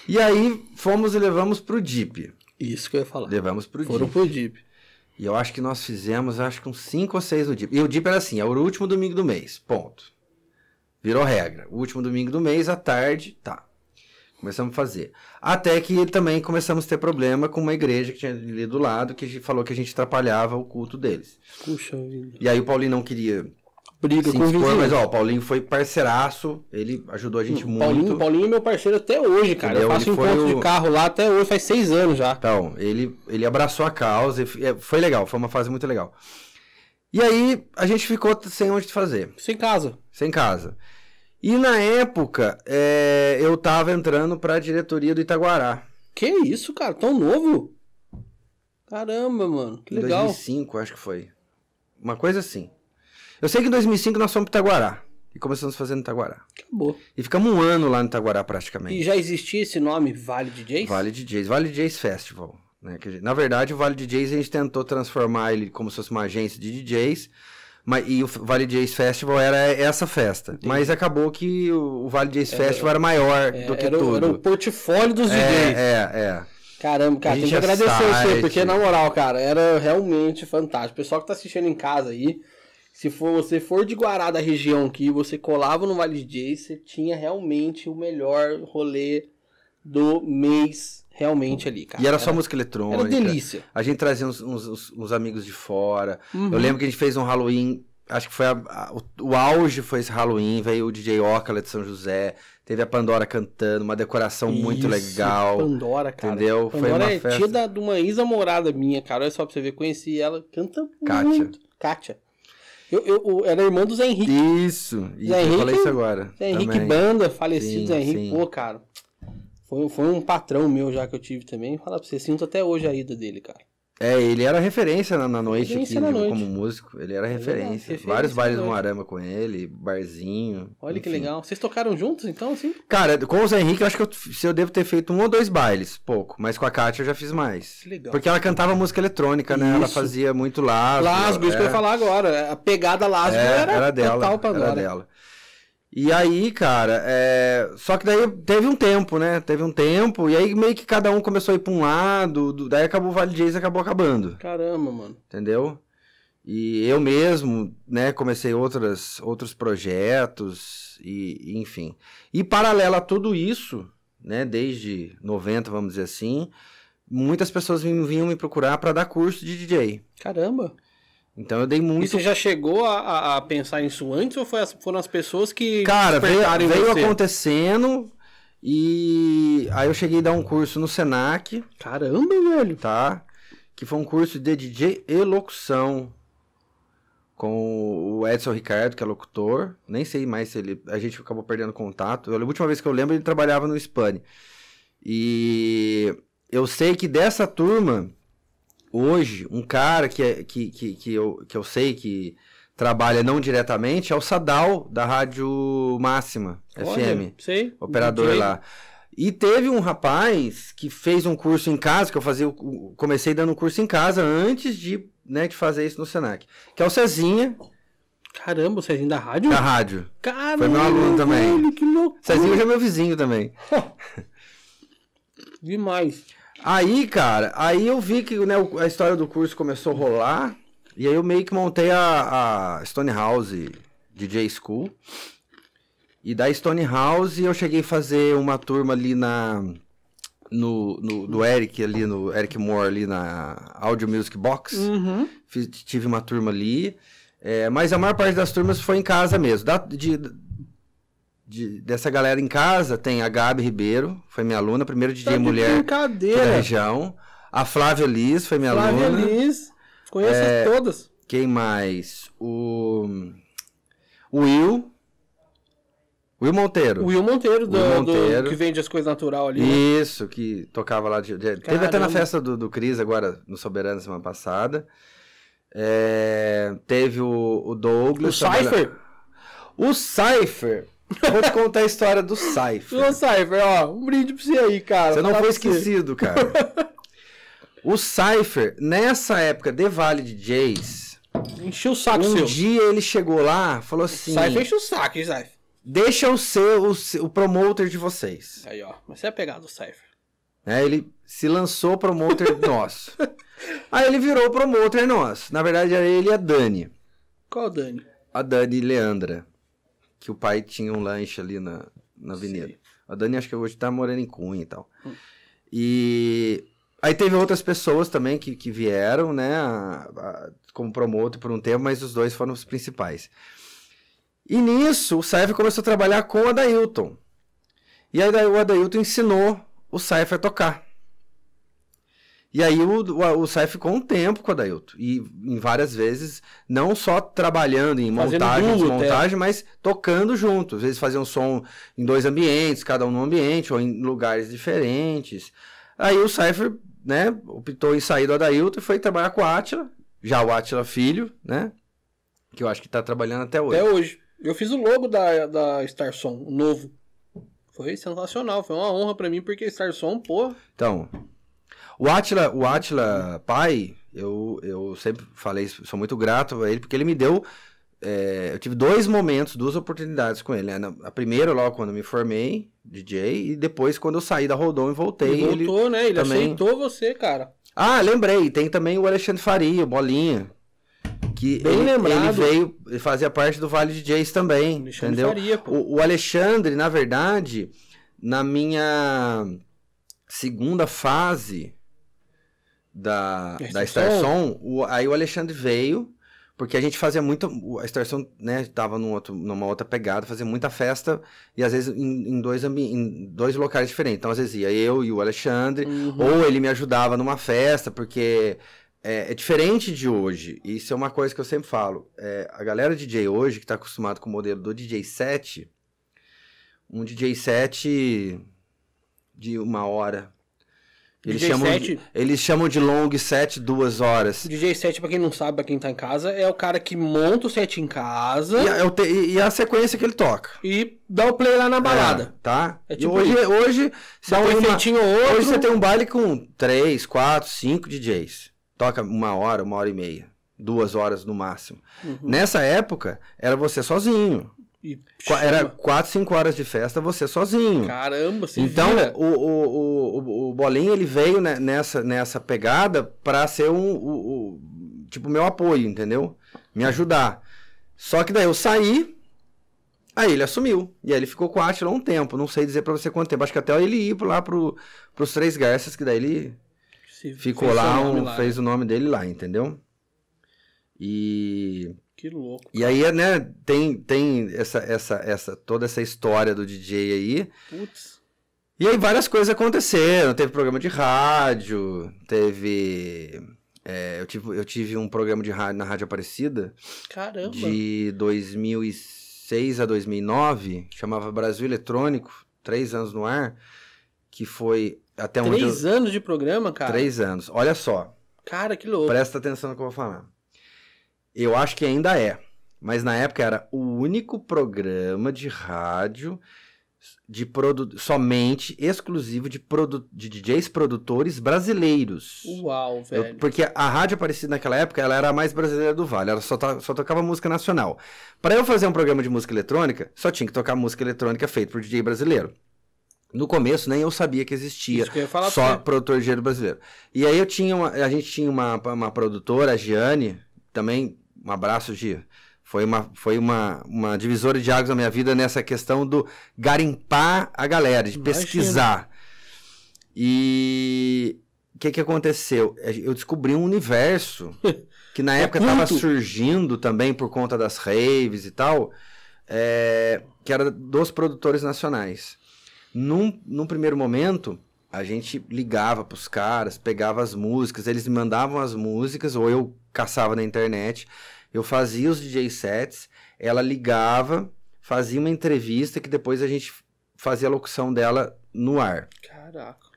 Speaker 2: E aí fomos e levamos pro DIP. Isso que eu ia falar. Levamos pro Foram Jeep. Foram pro DIP. E eu acho que nós fizemos, acho que uns 5 ou 6 no DIP. E o DIP era assim, é o último domingo do mês, ponto. Virou regra. O último domingo do mês, à tarde, tá. Começamos a fazer. Até que também começamos a ter problema com uma igreja que tinha ali do lado, que falou que a gente atrapalhava o culto deles.
Speaker 1: Puxa vida.
Speaker 2: E aí o Paulinho não queria briga se com expor, mas ó, o Paulinho foi parceiraço,
Speaker 1: ele ajudou a gente o muito. Paulinho, Paulinho é meu parceiro até hoje, cara. Entendeu? Eu é faço um encontro o... de carro lá até hoje,
Speaker 2: faz seis anos já. Então, ele, ele abraçou a causa, é, foi legal, foi uma fase muito legal. E aí, a gente ficou sem onde fazer. Sem casa. Sem casa. E na época, é, eu tava entrando pra diretoria do Itaguará. Que
Speaker 1: isso, cara? Tão novo?
Speaker 2: Caramba, mano. Que legal. Em 2005, acho que foi. Uma coisa assim. Eu sei que em 2005 nós fomos pro Itaguará. E começamos fazendo Itaguará. Acabou. E ficamos um ano lá no Itaguará, praticamente. E
Speaker 1: já existia esse nome, Vale DJs?
Speaker 2: Vale DJs. Vale DJs Festival. Né? Na verdade, o Vale DJs a gente tentou transformar ele como se fosse uma agência de DJs mas, e o Vale Jays Festival era essa festa. Mas acabou que o Vale Jays é, Festival era maior é, do que era, tudo. Era o
Speaker 1: portfólio dos DJs. É, é, é. Caramba, cara, tem que é agradecer site. você, porque na moral, cara, era realmente fantástico. O pessoal que tá assistindo em casa aí, se for, você for de Guará da região aqui, você colava no Vale Jays, você tinha realmente o melhor rolê do mês realmente ali, cara. E era, só música eletrônica. Era delícia.
Speaker 2: A gente trazia uns, uns, uns amigos de fora. Uhum. Eu lembro que a gente fez um Halloween acho que foi a, a, o, o, auge foi esse Halloween, veio o DJ Ocala de São José, teve a Pandora cantando, uma decoração Isso, muito legal. Pandora, cara. Entendeu? Pandora foi uma é festa... tia
Speaker 1: da, de uma ex-namorada minha, cara. Olha só pra você ver, conheci ela, canta Kátia. muito. Kátia. Eu, eu, eu, era irmã do Zé Henrique. Isso, Zé Henrique, eu falei isso agora. Zé Henrique também. Banda, falecido sim, Zé Henrique, sim. pô, cara. Foi, foi um patrão meu já que eu tive também. Falar pra você, sinto até hoje a ida dele, cara.
Speaker 2: É, ele era referência na, na noite referência aqui, na noite. como músico. Ele era é referência. referência Vários bailes no Arama com ele, barzinho.
Speaker 1: Olha enfim. que legal. Vocês tocaram juntos, então, assim?
Speaker 2: Cara, com o Zé Henrique, eu acho que eu, se eu devo ter feito um ou dois bailes, pouco. Mas com a Kátia eu já fiz mais. Que legal. Porque ela cantava música eletrônica, né? Isso. Ela fazia muito lasgo. Lasgo, é. isso que eu ia é. falar
Speaker 1: agora. A pegada lasgo é, era, era dela. Total era dela. E aí,
Speaker 2: cara, é... só que daí teve um tempo, né? Teve um tempo, e aí meio que cada um começou a ir pra um lado, do... daí acabou o Vale Jays acabou acabando.
Speaker 1: Caramba, mano.
Speaker 2: Entendeu? E eu mesmo, né, comecei outras, outros projetos, e, enfim. E paralelo a tudo isso, né, desde 90, vamos dizer assim, muitas pessoas vinham, vinham me procurar para dar curso de DJ. Caramba! Então eu dei muito. E você
Speaker 1: já chegou a, a pensar isso antes ou as, foram as pessoas que. Cara, veio, veio
Speaker 2: acontecendo e aí eu cheguei a dar um curso no Senac. Caramba, velho! Tá? Que foi um curso de DJ e locução com o Edson Ricardo, que é locutor. Nem sei mais se ele. A gente acabou perdendo contato. a última vez que eu lembro, ele trabalhava no Spani. E eu sei que dessa turma hoje, um cara que, é, que, que, que, eu, que eu sei que trabalha não diretamente é o Sadal, da Rádio Máxima Olha, FM. Sei. Operador lá. E teve um rapaz que fez um curso em casa, que eu fazia, comecei dando um curso em casa antes de, né, de fazer isso no Senac.
Speaker 1: Que é o Cezinha. Caramba, o Cezinha da rádio? Da rádio. Caramba, Foi meu aluno também. Velho, que loucura. Cezinha já é meu
Speaker 2: vizinho também.
Speaker 1: *laughs* Demais.
Speaker 2: Aí, cara, aí eu vi que né, a história do curso começou a rolar. E aí eu meio que montei a, a Stone House DJ School. E da Stone House eu cheguei a fazer uma turma ali na. No, no, do Eric ali, no Eric Moore ali na Audio Music Box. Uhum. Fiz, tive uma turma ali. É, mas a maior parte das turmas foi em casa mesmo. Da, de, de, dessa galera em casa tem a Gabi Ribeiro, foi minha aluna, primeiro DJ tá mulher
Speaker 1: da
Speaker 2: região. A Flávia Liz foi minha Flávia aluna. Flávia Liz,
Speaker 1: conheço é, todas.
Speaker 2: Quem mais? O, o Will, Will Monteiro. Will Monteiro, do, Will Monteiro. Do, que vende as
Speaker 1: coisas natural ali. Né?
Speaker 2: Isso, que tocava lá. De, de, teve até na festa do, do Cris, agora no Soberano, semana passada. É, teve o, o Douglas. O Cypher. O Cypher. Vou te contar a história do Cypher.
Speaker 1: Do Cypher, ó, um brinde pra você aí, cara. Você não tá foi esquecido, você.
Speaker 2: cara. O Cypher, nessa época de Vale de Jays. Encheu o saco, Um seu. dia ele chegou lá falou assim. Cypher enche o
Speaker 1: saco, hein, Cypher?
Speaker 2: Deixa eu ser o, o promoter de vocês.
Speaker 1: Aí, ó. Mas você é pegado o Cypher.
Speaker 2: É, ele se lançou promoter *laughs* nosso. Aí ele virou promoter nosso. Na verdade, era ele e a Dani. Qual Dani? A Dani Leandra que o pai tinha um lanche ali na, na avenida. Sim. A Dani acho que hoje tá morando em Cunha e tal. Hum. E aí teve outras pessoas também que, que vieram, né, a, a, como promotor por um tempo, mas os dois foram os principais. E nisso, o Saif começou a trabalhar com o Adailton. E aí o Adailton ensinou o Saif a tocar. E aí o, o, o ficou um tempo com o Adailton. E em várias vezes, não só trabalhando em montagem, duro, desmontagem, é. mas tocando junto. Às vezes faziam um som em dois ambientes, cada um num ambiente, ou em lugares diferentes. Aí o Cypher, né, optou em sair do Adailton e foi trabalhar com o Atila, já o Atila Filho, né? Que eu acho que tá trabalhando até hoje. Até hoje.
Speaker 1: Eu fiz o logo da, da Starson, novo. Foi sensacional, foi uma honra para mim, porque Starson, pô.
Speaker 2: Então, o Atila, o Atila pai, eu, eu sempre falei, sou muito grato a ele, porque ele me deu. É, eu tive dois momentos, duas oportunidades com ele. Né? A primeira, logo quando eu me formei, DJ, e depois quando eu saí da Rodon e voltei. Ele voltou, ele né? Ele também...
Speaker 1: aceitou você, cara.
Speaker 2: Ah, lembrei. Tem também o Alexandre Faria, o Bolinha. Que Bem ele, lembrado. ele veio, e fazia parte do Vale DJs também. Alexandre entendeu? Faria, o, o Alexandre, na verdade, na minha segunda fase da, da Starson, o, aí o Alexandre veio, porque a gente fazia muito A Starson, né, tava num outro, numa outra pegada, fazia muita festa, e às vezes em, em dois, em dois locais diferentes. Então, às vezes ia eu e o Alexandre, uhum. ou ele me ajudava numa festa, porque é, é, diferente de hoje. Isso é uma coisa que eu sempre falo. É, a galera DJ hoje, que está acostumado com o modelo do DJ 7, um DJ 7 de uma hora,
Speaker 1: eles DJ chamam, set... de,
Speaker 2: eles chamam de long set duas horas.
Speaker 1: DJ set, pra quem não sabe, pra quem tá em casa, é o cara que monta o set em casa. E a, é te, e a sequência que ele toca. E dá o play lá na balada. É,
Speaker 2: tá? É tipo hoje, isso. hoje, dá um efeitinho outro. Hoje você tem um baile com três, quatro, cinco DJs. Toca uma hora, uma hora e meia. Duas horas no máximo. Uhum. Nessa época, era você sozinho. E Era 4, 5 horas de festa, você sozinho.
Speaker 1: Caramba, você Então,
Speaker 2: o, o, o, o, Bolinha, ele veio nessa, nessa pegada pra ser um, o, o, tipo, meu apoio, entendeu? Me ajudar. Só que daí eu saí, aí ele assumiu. E aí ele ficou com a Atila um tempo, não sei dizer pra você quanto tempo. Acho que até ele ir lá pro, pros Três Garças, que daí ele ficou lá, um, lá, fez o nome dele lá, entendeu? E... Que louco. Cara. E aí, né, tem, tem essa, essa, essa, toda essa história do DJ aí. Putz. E aí várias coisas aconteceram. Teve programa de rádio, teve. É, eu, tive, eu tive um programa de rádio na Rádio Aparecida.
Speaker 1: Caramba! De
Speaker 2: 2006 a 2009, que chamava Brasil Eletrônico, três anos no ar, que foi até três onde... Três
Speaker 1: anos de programa, cara? Três
Speaker 2: anos. Olha só.
Speaker 1: Cara, que louco. Presta
Speaker 2: atenção no que eu vou falar. Eu acho que ainda é. Mas na época era o único programa de rádio de produ... somente exclusivo de, produ... de DJs produtores brasileiros.
Speaker 1: Uau, velho. Eu...
Speaker 2: porque a rádio Aparecida naquela época, ela era a mais brasileira do Vale, ela só, só tocava música nacional. Para eu fazer um programa de música eletrônica, só tinha que tocar música eletrônica feita por DJ brasileiro. No começo, nem eu sabia que existia que só pra... produtor de dinheiro brasileiro. E aí eu tinha uma... a gente tinha uma, uma produtora, a Giane, também um abraço, Gia. Foi uma, foi uma, uma divisora de águas na minha vida nessa questão do garimpar a galera, de pesquisar. E o que, que aconteceu? É, eu descobri um universo *laughs* que na é época estava surgindo também por conta das raves e tal, é, que era dos produtores nacionais. Num, num primeiro momento, a gente ligava para os caras, pegava as músicas, eles me mandavam as músicas, ou eu caçava na internet. Eu fazia os DJ sets, ela ligava, fazia uma entrevista que depois a gente fazia a locução dela no ar.
Speaker 1: Caraca.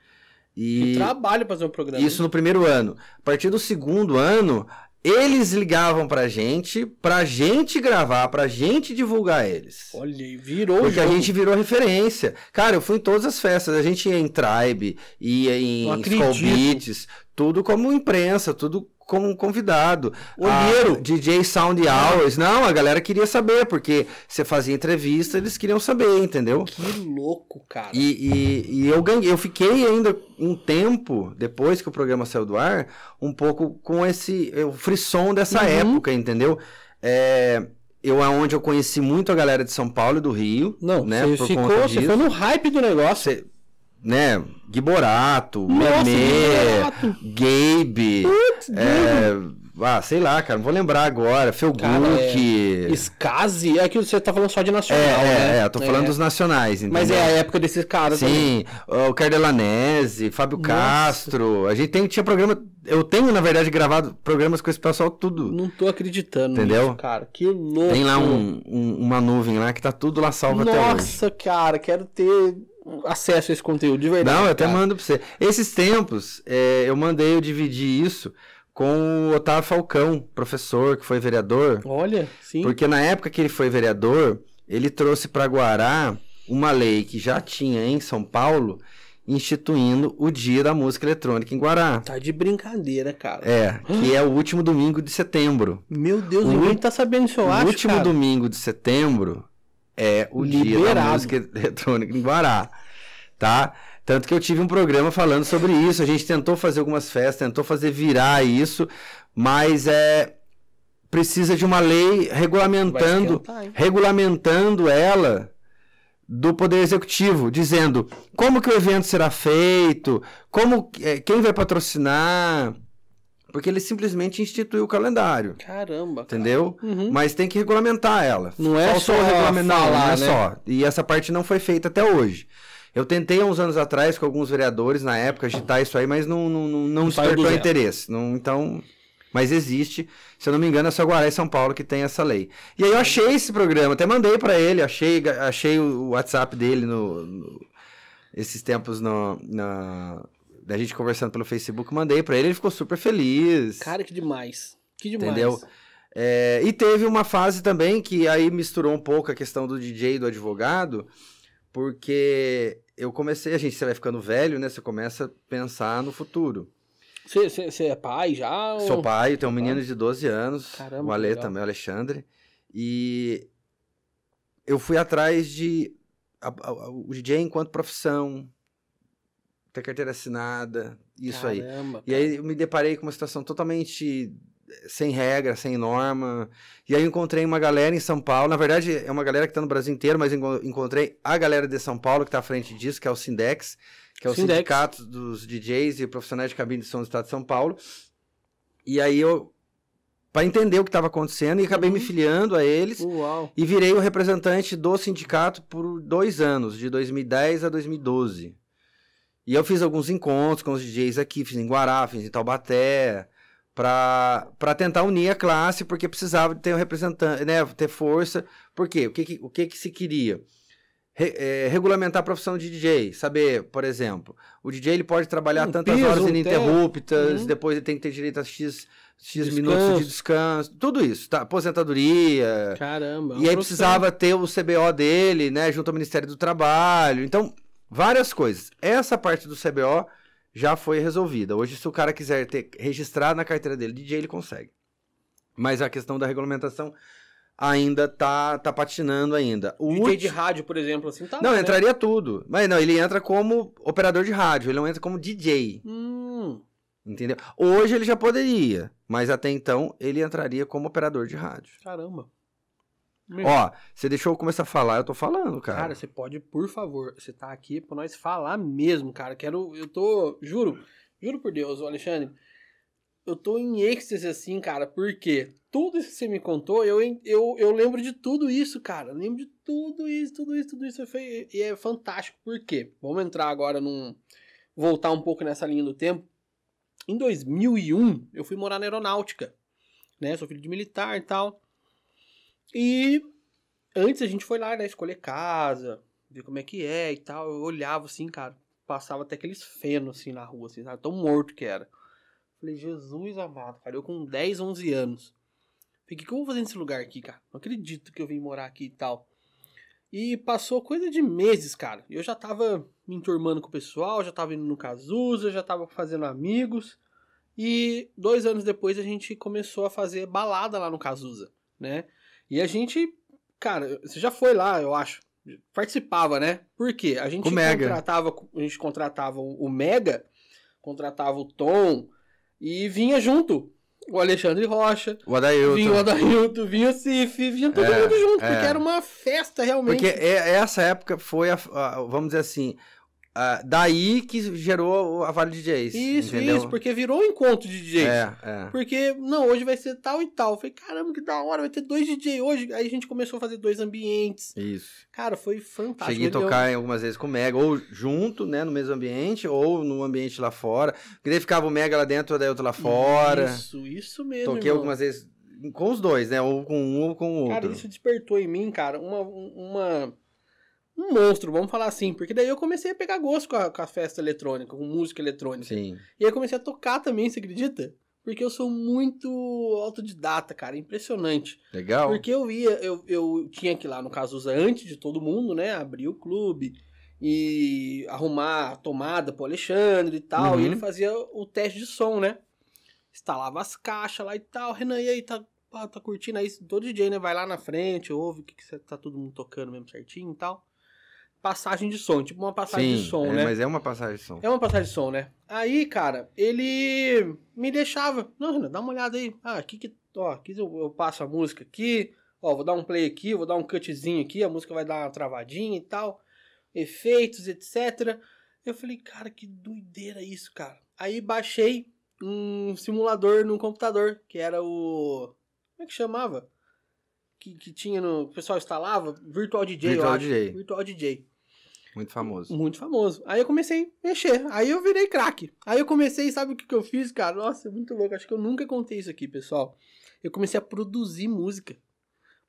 Speaker 2: E um trabalho fazer um programa. Isso no primeiro ano. A partir do segundo ano, eles ligavam pra gente, pra gente gravar, pra gente divulgar eles. Olha, virou Porque jogo. a gente virou referência. Cara, eu fui em todas as festas. A gente ia em Tribe, ia em Skull Beats, tudo como imprensa, tudo como convidado. Olheiro. Ah, DJ Sound Hours. Não, a galera queria saber, porque você fazia entrevista, eles queriam saber, entendeu? Que
Speaker 1: louco, cara.
Speaker 2: E, e, e eu ganhei, eu fiquei ainda um tempo, depois que o programa saiu do ar, um pouco com esse o frisson dessa uhum. época, entendeu? É, eu é onde eu conheci muito a galera de São Paulo e do Rio. Não, né, você ficou, você foi no hype do negócio né? Giborato, Mamê, Gabe. Putz, é, ah, sei lá, cara, não vou lembrar agora. Felguk. É...
Speaker 1: Skazi, é que você tá falando só de nacional, é, é né? É, é, tô falando é. dos
Speaker 2: nacionais, entendeu? Mas é a época desses caras Sim, também. o Cardelanese, Fábio Nossa. Castro. A gente tem, tinha programa. Eu tenho, na verdade, gravado programas com esse pessoal tudo. Não tô acreditando, entendeu? Nisso,
Speaker 1: cara, que louco. Tem lá um,
Speaker 2: um, uma nuvem lá que tá tudo lá salvo Nossa, até hoje. Nossa,
Speaker 1: cara, quero ter acesso a esse conteúdo, de verdade. Não, eu até cara.
Speaker 2: mando pra você. Esses tempos, é, eu mandei, eu dividi isso com o Otávio Falcão, professor que foi vereador. Olha, sim. Porque na época que ele foi vereador, ele trouxe para Guará uma lei que já tinha em São Paulo instituindo o Dia da Música Eletrônica em Guará. Tá
Speaker 1: de brincadeira, cara.
Speaker 2: É, que é o último domingo de setembro.
Speaker 1: Meu Deus, o ninguém tá sabendo se eu acho, O último cara.
Speaker 2: domingo de setembro é o Liberado. dia da música eletrônica em Guará, tá? Tanto que eu tive um programa falando sobre isso, a gente tentou fazer algumas festas, tentou fazer virar isso, mas é precisa de uma lei regulamentando, regulamentando ela do poder executivo, dizendo como que o evento será feito, como é, quem vai patrocinar, porque ele simplesmente instituiu o calendário.
Speaker 1: Caramba. Cara.
Speaker 2: Entendeu? Uhum. Mas tem que regulamentar ela. Não é só, só regulamentar, falar, não é né? só. E essa parte não foi feita até hoje. Eu tentei uns anos atrás com alguns vereadores na época agitar isso aí, mas não, não, não, não despertou interesse. Não, então, mas existe, se eu não me engano, é só Guará e São Paulo que tem essa lei. E aí eu achei esse programa, até mandei para ele, achei, achei o WhatsApp dele no, no esses tempos no, na, da gente conversando pelo Facebook, mandei para ele, ele ficou super feliz. Cara, que demais.
Speaker 1: Que demais. Entendeu?
Speaker 2: É, e teve uma fase também que aí misturou um pouco a questão do DJ e do advogado, porque eu comecei, a gente, você vai ficando velho, né? Você começa a pensar no futuro.
Speaker 1: Você é pai já? Ou... Sou pai, tenho um menino de
Speaker 2: 12 anos, Caramba, o Ale legal. também, o Alexandre. E eu fui atrás de a, a, o DJ enquanto profissão, ter carteira assinada, isso Caramba, aí. E aí eu me deparei com uma situação totalmente eh, sem regra, sem norma. E aí encontrei uma galera em São Paulo. Na verdade, é uma galera que está no Brasil inteiro, mas encontrei a galera de São Paulo que está à frente disso, que é o Sindex, que é o Sindex. sindicato dos DJs e profissionais de cabine de som do Estado de São Paulo. E aí eu para entender o que estava acontecendo e acabei uhum. me filiando a eles
Speaker 1: Uau. e
Speaker 2: virei o representante do sindicato por dois anos, de 2010 a 2012. E eu fiz alguns encontros com os DJs aqui, fiz em Guará, fiz em Taubaté, para tentar unir a classe, porque precisava ter um representante, né, ter força. Por quê? O que, que o que, que se queria? Re, é, regulamentar a profissão de DJ, saber, por exemplo, o DJ ele pode trabalhar um tantas piso, horas ininterruptas, uhum. depois ele tem que ter direito a X, X minutos de descanso, tudo isso, tá? Aposentadoria. Caramba. É e aí precisava ter o CBO dele, né, junto ao Ministério do Trabalho. Então, Várias coisas. Essa parte do CBO já foi resolvida. Hoje, se o cara quiser ter registrado na carteira dele DJ, ele consegue. Mas a questão da regulamentação ainda tá, tá patinando ainda. O DJ de
Speaker 1: rádio, por exemplo, assim, tá Não, lá, entraria né?
Speaker 2: tudo. Mas não, ele entra como operador de rádio, ele não entra como DJ.
Speaker 1: Hum.
Speaker 2: Entendeu? Hoje ele já poderia, mas até então ele entraria como operador de rádio.
Speaker 1: Caramba. Meu. Ó,
Speaker 2: você deixou eu começar a falar, eu tô falando, cara. Cara,
Speaker 1: você pode, por favor, você tá aqui pra nós falar mesmo, cara. Quero, eu tô, juro, juro por Deus, Alexandre, eu tô em êxtase assim, cara, porque tudo isso que você me contou, eu, eu, eu lembro de tudo isso, cara. Eu lembro de tudo isso, tudo isso, tudo isso. Foi, e é fantástico, por quê? Vamos entrar agora num. voltar um pouco nessa linha do tempo. Em 2001, eu fui morar na aeronáutica, né? Sou filho de militar e tal. E antes a gente foi lá, né, escolher casa, ver como é que é e tal. Eu olhava assim, cara, passava até aqueles feno assim na rua, assim, sabe? Tão morto que era. Falei, Jesus amado, cara, eu com 10, 11 anos. Falei, o que, que eu vou fazer nesse lugar aqui, cara? Não acredito que eu vim morar aqui e tal. E passou coisa de meses, cara. Eu já tava me enturmando com o pessoal, já tava indo no Cazuza, já tava fazendo amigos. E dois anos depois a gente começou a fazer balada lá no Cazuza, né? E a gente, cara, você já foi lá, eu acho. Participava, né? Por quê? A gente contratava, a gente contratava o Mega, contratava o Tom e vinha junto o Alexandre Rocha, o Adailton. vinha o Adailton, vinha o Cif, vinha todo é, mundo junto, é. porque era uma festa realmente. Porque é, essa época foi,
Speaker 2: a, a, vamos dizer assim, Uh, daí que gerou a Vale DJs. Isso, entendeu? isso, porque
Speaker 1: virou um encontro de
Speaker 2: DJs. É, é.
Speaker 1: Porque, não, hoje vai ser tal e tal. Eu falei, caramba, que da hora, vai ter dois DJ hoje. Aí a gente começou a fazer dois ambientes. Isso. Cara, foi fantástico. Cheguei a tocar
Speaker 2: deu... algumas vezes com o Mega, ou junto, né, no mesmo ambiente, ou no ambiente lá fora. Porque daí ficava o Mega lá dentro, daí outro lá fora. Isso,
Speaker 1: isso mesmo. Toquei irmão. algumas vezes
Speaker 2: com os dois, né, ou com um ou com o outro. Cara, isso
Speaker 1: despertou em mim, cara, uma. uma um monstro, vamos falar assim. Porque daí eu comecei a pegar gosto com a, com a festa eletrônica, com música eletrônica. Sim. E aí comecei a tocar também, você acredita? Porque eu sou muito autodidata, cara. Impressionante. Legal. Porque eu ia, eu, eu tinha que ir lá no Cazuza antes de todo mundo, né? Abrir o clube e arrumar a tomada pro Alexandre e tal. Uhum. E ele fazia o teste de som, né? Instalava as caixas lá e tal. Renan, e aí, tá, tá curtindo? Aí todo DJ, né? Vai lá na frente, ouve o que, que tá todo mundo tocando mesmo certinho e tal passagem de som, tipo uma passagem Sim, de som, é, né? Mas é
Speaker 2: uma passagem de som. É
Speaker 1: uma passagem de som, né? Aí, cara, ele me deixava. Não, Renan, dá uma olhada aí. Ah, aqui que. Ó, aqui eu, eu passo a música aqui. Ó, vou dar um play aqui, vou dar um cutzinho aqui, a música vai dar uma travadinha e tal. Efeitos, etc. Eu falei, cara, que doideira isso, cara. Aí baixei um simulador no computador, que era o. Como é que chamava? Que, que tinha no. O pessoal instalava? Virtual DJ, Virtual DJ. Virtual DJ. Muito
Speaker 2: famoso. Muito
Speaker 1: famoso. Aí eu comecei a mexer. Aí eu virei craque. Aí eu comecei, sabe o que, que eu fiz, cara? Nossa, é muito louco. Acho que eu nunca contei isso aqui, pessoal. Eu comecei a produzir música.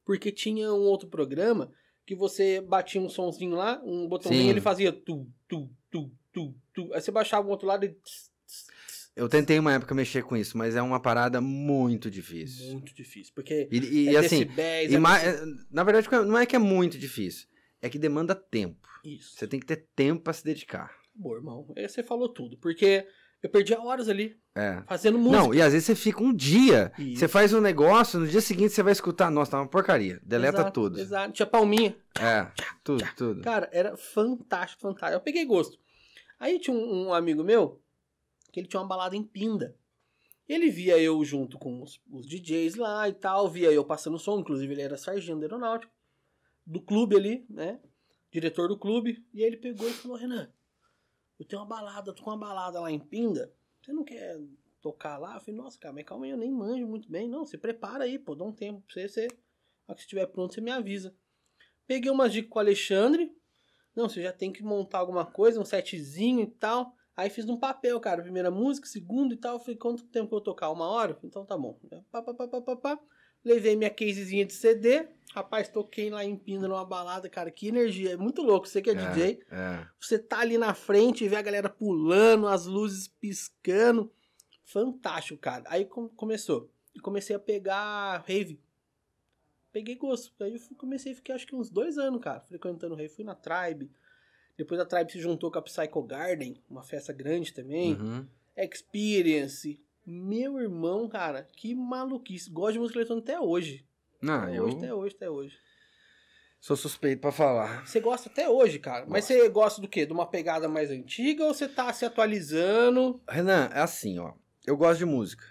Speaker 1: Porque tinha um outro programa que você batia um sonzinho lá, um botãozinho, Sim. ele fazia tu, tu, tu, tu, tu. Aí você baixava o outro lado e.
Speaker 2: Eu tentei uma época mexer com isso, mas é uma parada muito difícil.
Speaker 1: Muito difícil, porque. E, e é assim. Decibéis, e é
Speaker 2: Na verdade, não é que é muito difícil é que demanda tempo. Isso. Você tem que ter tempo para se dedicar.
Speaker 1: Bom, irmão, aí é, você falou tudo, porque eu perdi horas ali
Speaker 2: é. fazendo música. Não, e às vezes você fica um dia, Isso. você faz um negócio, no dia seguinte você vai escutar, nossa, tá uma porcaria, deleta exato, tudo.
Speaker 1: Exato, tinha palminha.
Speaker 2: É, tudo, tchá. tudo.
Speaker 1: Cara, era fantástico, fantástico. Eu peguei gosto. Aí tinha um, um amigo meu, que ele tinha uma balada em Pinda. Ele via eu junto com os, os DJs lá e tal, via eu passando som, inclusive ele era sargento aeronáutico do clube ali, né? Diretor do clube. E aí ele pegou e falou: Renan, eu tenho uma balada, tô com uma balada lá em Pinda. Você não quer tocar lá? Eu falei: Nossa, cara, mas calma aí, eu nem manjo muito bem. Não, você prepara aí, pô, dá um tempo pra você. você a que estiver pronto, você me avisa. Peguei umas dicas com o Alexandre. Não, você já tem que montar alguma coisa, um setzinho e tal. Aí fiz um papel, cara. Primeira música, segundo e tal. Falei, quanto tempo eu vou tocar? Uma hora? Então tá bom. Pá, pá, pá, pá, pá, pá. Levei minha casezinha de CD. Rapaz, toquei lá em Pinda numa balada, cara. Que energia. É muito louco. Você que é, é DJ. É. Você tá ali na frente e vê a galera pulando, as luzes piscando. Fantástico, cara. Aí com começou. E comecei a pegar rave. Peguei gosto. Aí eu comecei, ficar, acho que uns dois anos, cara, frequentando o rave. Fui na Tribe. Depois a Tribe se juntou com a Psycho Garden, uma festa grande também. Uhum. Experience. Meu irmão, cara, que maluquice. Gosto de música eletrônica até hoje. Não, ah, até eu... hoje, até hoje, até hoje. Sou suspeito para falar. Você gosta até hoje, cara. Mas você gosta do quê? De uma pegada mais antiga ou você tá se atualizando?
Speaker 2: Renan, é assim, ó. Eu gosto de música.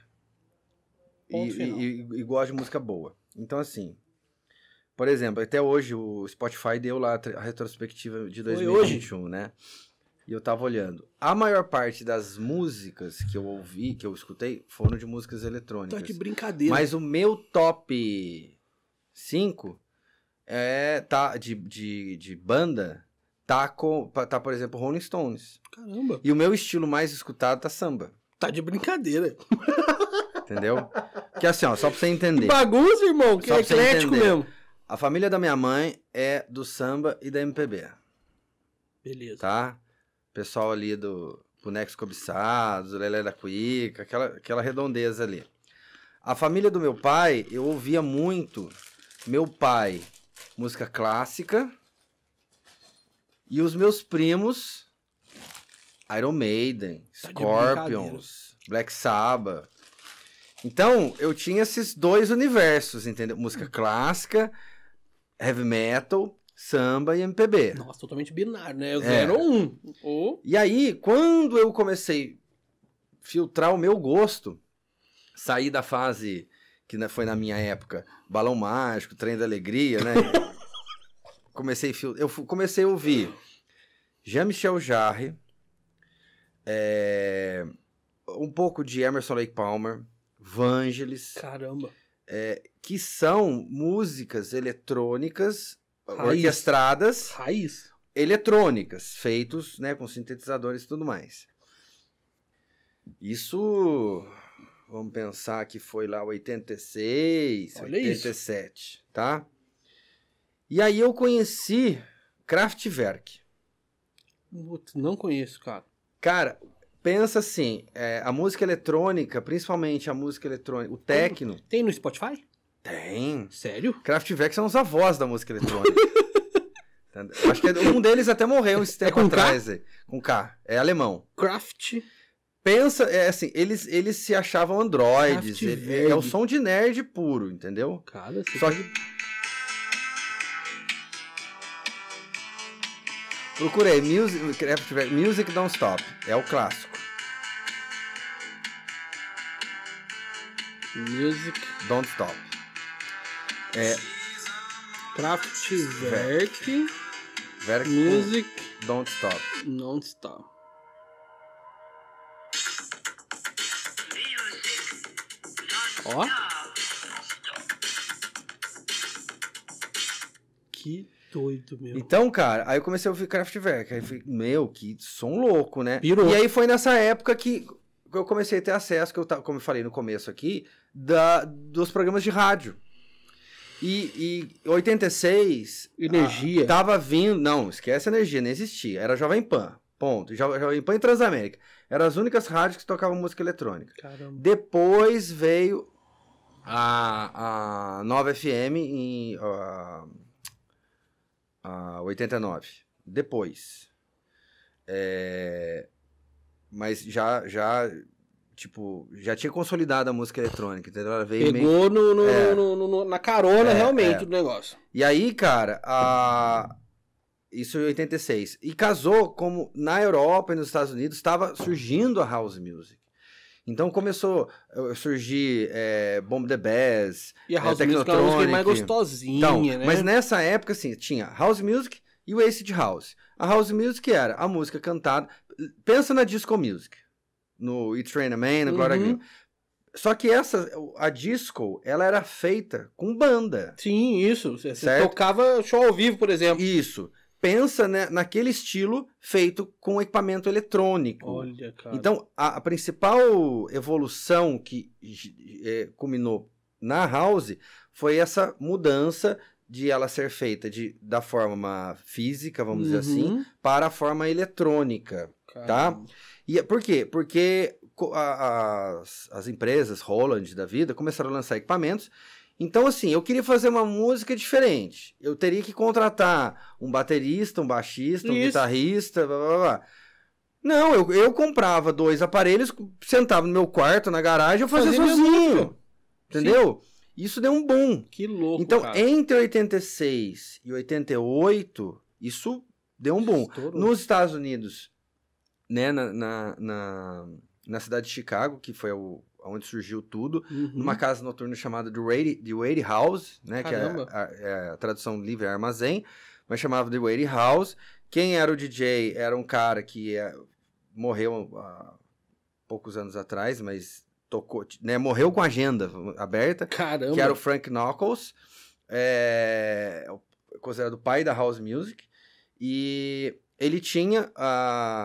Speaker 1: E, e, e,
Speaker 2: e gosto de música boa. Então, assim, por exemplo, até hoje o Spotify deu lá a retrospectiva de 2021, né? E eu tava olhando. A maior parte das músicas que eu ouvi, que eu escutei, foram de músicas eletrônicas. Tá de brincadeira. Mas o meu top 5 é, tá, de, de, de banda tá, com, tá, por exemplo, Rolling Stones. Caramba. E o meu estilo mais escutado tá samba. Tá
Speaker 1: de brincadeira.
Speaker 2: Entendeu? Que assim, ó, só pra você entender. Que bagunça,
Speaker 1: irmão, que só é eclético mesmo.
Speaker 2: A família da minha mãe é do samba e da MPB. Beleza. Tá? pessoal ali do Bonecos Cobiçados, Lelé da Cuica, aquela, aquela redondeza ali. A família do meu pai, eu ouvia muito meu pai, música clássica, e os meus primos, Iron Maiden, tá Scorpions, Black Sabbath. Então, eu tinha esses dois universos, entendeu? Música clássica, heavy metal samba e MPB. Nossa,
Speaker 1: totalmente binário, né? É. Zero é. ou um. Ou...
Speaker 2: E aí, quando eu comecei a filtrar o meu gosto, sair da fase que né, foi na minha época, Balão Mágico, Trem da Alegria, né? *laughs* comecei, eu comecei a ouvir Jean-Michel Jarre, é, um pouco de Emerson Lake Palmer, Vangelis. Caramba! É, que são músicas eletrônicas Raiz. orquestradas. Raiz. Eletrônicas, feitos né, com sintetizadores e tudo mais. Isso, vamos pensar que foi lá 86, Olha 87, isso. tá? E aí eu conheci Kraftwerk. Não conheço, cara. Cara, pensa assim, é, a música eletrônica, principalmente a música eletrônica, o techno... Tem no Spotify? Tem. Sério? Kraftwerk são os avós da música eletrônica. *laughs* Tá, acho que é, um deles até morreu esse tempo é com atrás. K? É. Com K. É alemão. Kraft. Pensa, é assim, eles, eles se achavam androides. é, é, o som de nerd puro, entendeu? Cara, Só tá que... Procurei, music, Kraftwerk, Music Don't Stop. É o clássico. Music Don't Stop.
Speaker 1: É. Kraftwerk. Music. Don't Stop. Don't Stop. Ó.
Speaker 2: Que doido, meu. Então, cara, aí eu comecei a ouvir Kraftwerk. Aí eu falei, meu, que som louco, né? Pirou. E aí foi nessa época que eu comecei a ter acesso, que eu, como eu falei no começo aqui, da, dos programas de rádio. E, e 86. Energia. Ah, tava vindo. Não, esquece a energia, nem existia. Era Jovem Pan. Ponto. Jovem Pan e Transamérica. Eram as únicas rádios que tocavam música eletrônica. Caramba. Depois veio a, a 9 FM em a, a 89. Depois. É, mas já, já tipo, já tinha consolidado a música eletrônica, entendeu? Ela veio Pegou meio... no, no, é. no,
Speaker 1: no, na carona, é, realmente, é. do negócio.
Speaker 2: E aí, cara, a... isso em 86. E casou como na Europa e nos Estados Unidos estava surgindo a house music. Então começou a surgir é, Bomb the Bass, e a é, House é, Music, música mais gostosinha, então, né? Mas nessa época, assim, tinha House Music e o Acid House. A House Music era a música cantada. Pensa na disco music no It's a Man, no Gloria uhum. Só que essa, a disco, ela era feita com banda. Sim, isso. Você certo? tocava show ao vivo, por exemplo. Isso. Pensa né, naquele estilo feito com equipamento eletrônico. Olha, cara. Então, a, a principal evolução que é, culminou na House foi essa mudança de ela ser feita de, da forma física, vamos uhum. dizer assim, uhum. para a forma eletrônica. Tá? E é, por quê? Porque as, as empresas Holland da vida começaram a lançar equipamentos então, assim, eu queria fazer uma música diferente. Eu teria que contratar um baterista, um baixista, um Isso. guitarrista, blá blá blá. Não, eu, eu comprava dois aparelhos, sentava no meu quarto, na garagem, eu fazia, fazia sozinho. Entendeu? Sim. Isso deu um boom. Que louco. Então, cara. entre 86 e 88, isso deu um boom. Estourou. Nos Estados Unidos, né, na, na, na, na cidade de Chicago, que foi o, onde surgiu tudo, uhum. numa casa noturna chamada The Wade, The Wade House, né, que é a, a, é a, tradução livre é armazém, mas chamava The Wade House. Quem era o DJ era um cara que é, morreu há poucos anos atrás, mas tocou, né, morreu com a agenda aberta, Caramba. que era o Frank Knuckles, é, considerado o pai da house music, e ele tinha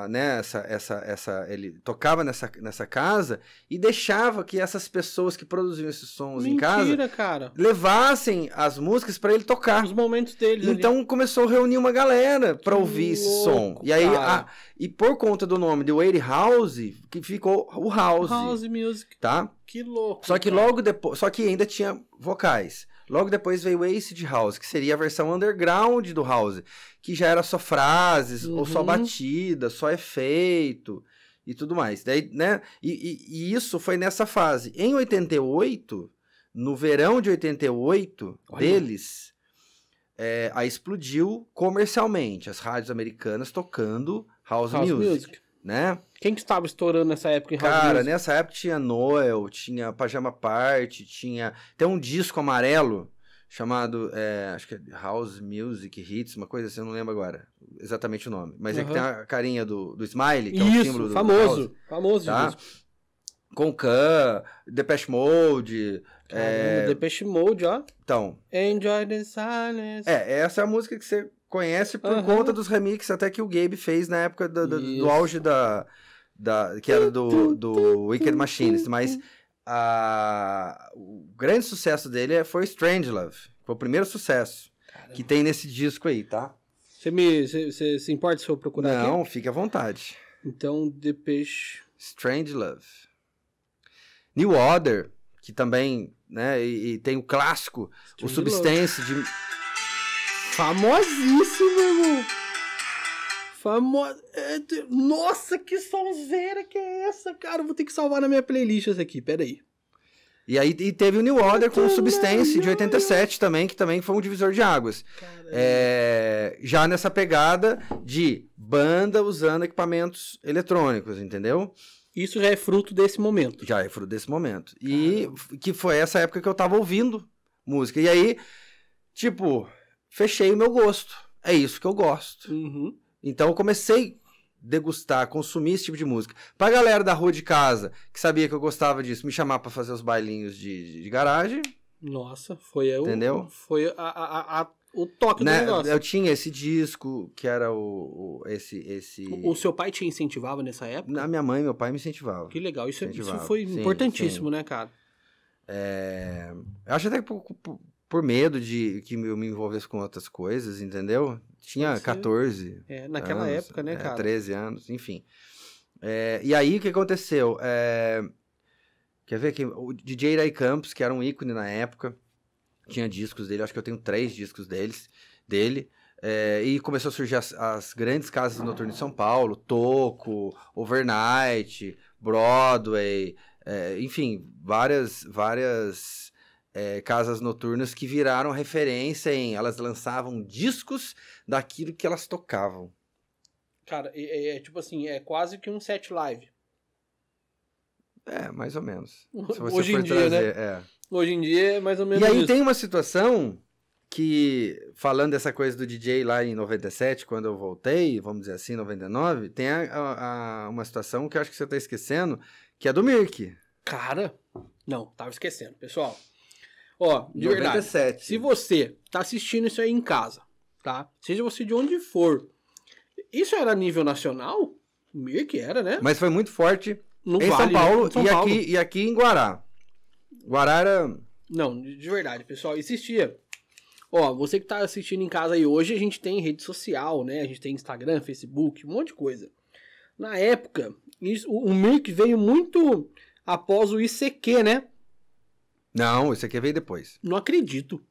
Speaker 2: né, essa, essa, essa, ele tocava nessa, nessa casa e deixava que essas pessoas que produziam esses sons Mentira, em casa cara. levassem as músicas para ele tocar. Os momentos dele. Então ali. começou a reunir uma galera para ouvir louco, esse som. E aí, a, e por conta do nome de Wade House, que ficou o House. House
Speaker 1: Music. Tá? Que louco. Só que cara. logo
Speaker 2: depois, só que ainda tinha vocais. Logo depois veio Acid House, que seria a versão underground do House, que já era só frases, uhum. ou só uhum. batida, só efeito e tudo mais. Daí, né? E, e, e, isso foi nessa fase. Em 88, no verão de 88 Olha. deles, é, explodiu comercialmente as rádios americanas tocando house, house music. music né?
Speaker 1: Quem que estava estourando nessa época em House Cara, Music? nessa
Speaker 2: época tinha Noel, tinha Pajama Party, tinha até um disco amarelo chamado, é, acho que é House Music Hits, uma coisa assim, eu não lembro agora exatamente o nome. Mas uhum. é que tem a carinha do, do Smiley, que Isso, é um símbolo do famoso, do famoso tá? disco. Com Khan, Depeche Mode... É, Caramba, é... Depeche Mode, ó. Então...
Speaker 1: Enjoy the silence.
Speaker 2: É, essa é a música que você conhece por uhum. conta dos remixes até que o Gabe fez na época do, do, do auge da, da. que era do, do Wicked Machines, Mas a, o grande sucesso dele é, foi Strangelove. Foi o primeiro sucesso Caramba. que tem nesse disco aí, tá? Você me, cê, cê, se importa
Speaker 1: se eu procurar Não,
Speaker 2: aqui? fique à vontade. Então, The Strange Strangelove. New Order, que também, né, e, e tem o clássico, Strange o Substance
Speaker 1: Love. de... Famosíssimo, irmão. Famosa. É, nossa, que sonzeira que é essa, cara? vou ter que salvar na minha playlist essa aqui, peraí.
Speaker 2: E aí e teve o New Order com o Substance de 87 também, que também foi um divisor de águas. É, já nessa pegada de banda usando equipamentos eletrônicos, entendeu? Isso já é fruto desse momento. Já é fruto desse momento. Caramba. E que foi essa época que eu tava ouvindo música. E aí, tipo, fechei o meu gosto. É isso que eu gosto. Uhum. Então eu comecei a degustar, consumir esse tipo de música. Pra galera da rua de casa, que sabia que eu gostava disso, me chamar para fazer os bailinhos de, de, de garagem.
Speaker 1: Nossa, foi o, Entendeu? Foi a, a, a, o toque né? do negócio. Eu tinha
Speaker 2: esse disco que era o, o esse esse. O, o, seu
Speaker 1: pai te incentivava nessa época? Na minha mãe, meu pai me incentivava. Que legal, isso, isso foi sim, importantíssimo, sim. né, cara? É... Eu acho até que por, por, por
Speaker 2: medo de que eu me envolvesse com outras coisas, entendeu? Tinha 14. É, naquela anos, época, né, é, cara? 13 anos, enfim. É, e aí o que aconteceu? É, quer ver que o DJ Ray Campos, que era um ícone na época, tinha discos dele, acho que eu tenho três discos deles, dele. É, e começou a surgir as, as grandes casas noturnas de São Paulo, Toco, Overnight, Broadway, é, enfim, várias, várias é, casas noturnas que viraram referência em. Elas lançavam discos daquilo que elas tocavam.
Speaker 1: Cara, é, é tipo assim, é quase que um set live.
Speaker 2: É, mais ou menos. Hoje em dia, né? trazer, né? É.
Speaker 1: Hoje em dia é mais ou menos. E aí isso. tem
Speaker 2: uma situação que, falando dessa coisa do DJ lá em 97, quando eu voltei, vamos dizer assim, 99, tem a, a, uma situação que eu acho que você tá esquecendo, que é do Mirk.
Speaker 1: Cara, não, tava esquecendo. Pessoal, Ó, de 97. verdade. Se você tá assistindo isso aí em casa, tá? Seja você de onde for. Isso era nível nacional? Meio que era, né?
Speaker 2: Mas foi muito forte no em vale, São né? Paulo, né? São e, Paulo. Aqui,
Speaker 1: e aqui em Guará. Guará era. Não, de verdade, pessoal, existia. Ó, você que tá assistindo em casa aí hoje, a gente tem rede social, né? A gente tem Instagram, Facebook, um monte de coisa. Na época, isso, o Mirk veio muito após o ICQ, né?
Speaker 2: Não, esse aqui veio depois.
Speaker 1: Não acredito.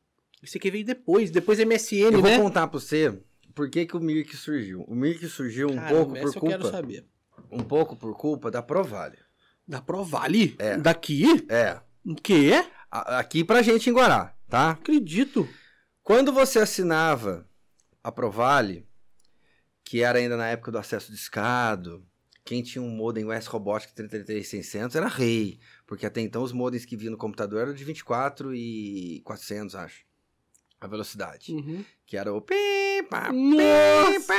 Speaker 1: Esse aqui veio depois, depois MSN, Eu né? vou
Speaker 2: contar pra você por que, que o Mirk surgiu. O Mirk surgiu um Cara, pouco por culpa... eu quero saber. Um pouco por culpa da Provale. Da Provale? É. Daqui? É. O quê? Aqui pra gente em Guará, tá? Acredito. Quando você assinava a Provale, que era ainda na época do acesso discado, quem tinha um modem US Robotic 33600 era rei. Porque até então os modems que vinham no computador eram de 24 e 400, acho. A velocidade. Uhum. Que era o... Pipa, pipa.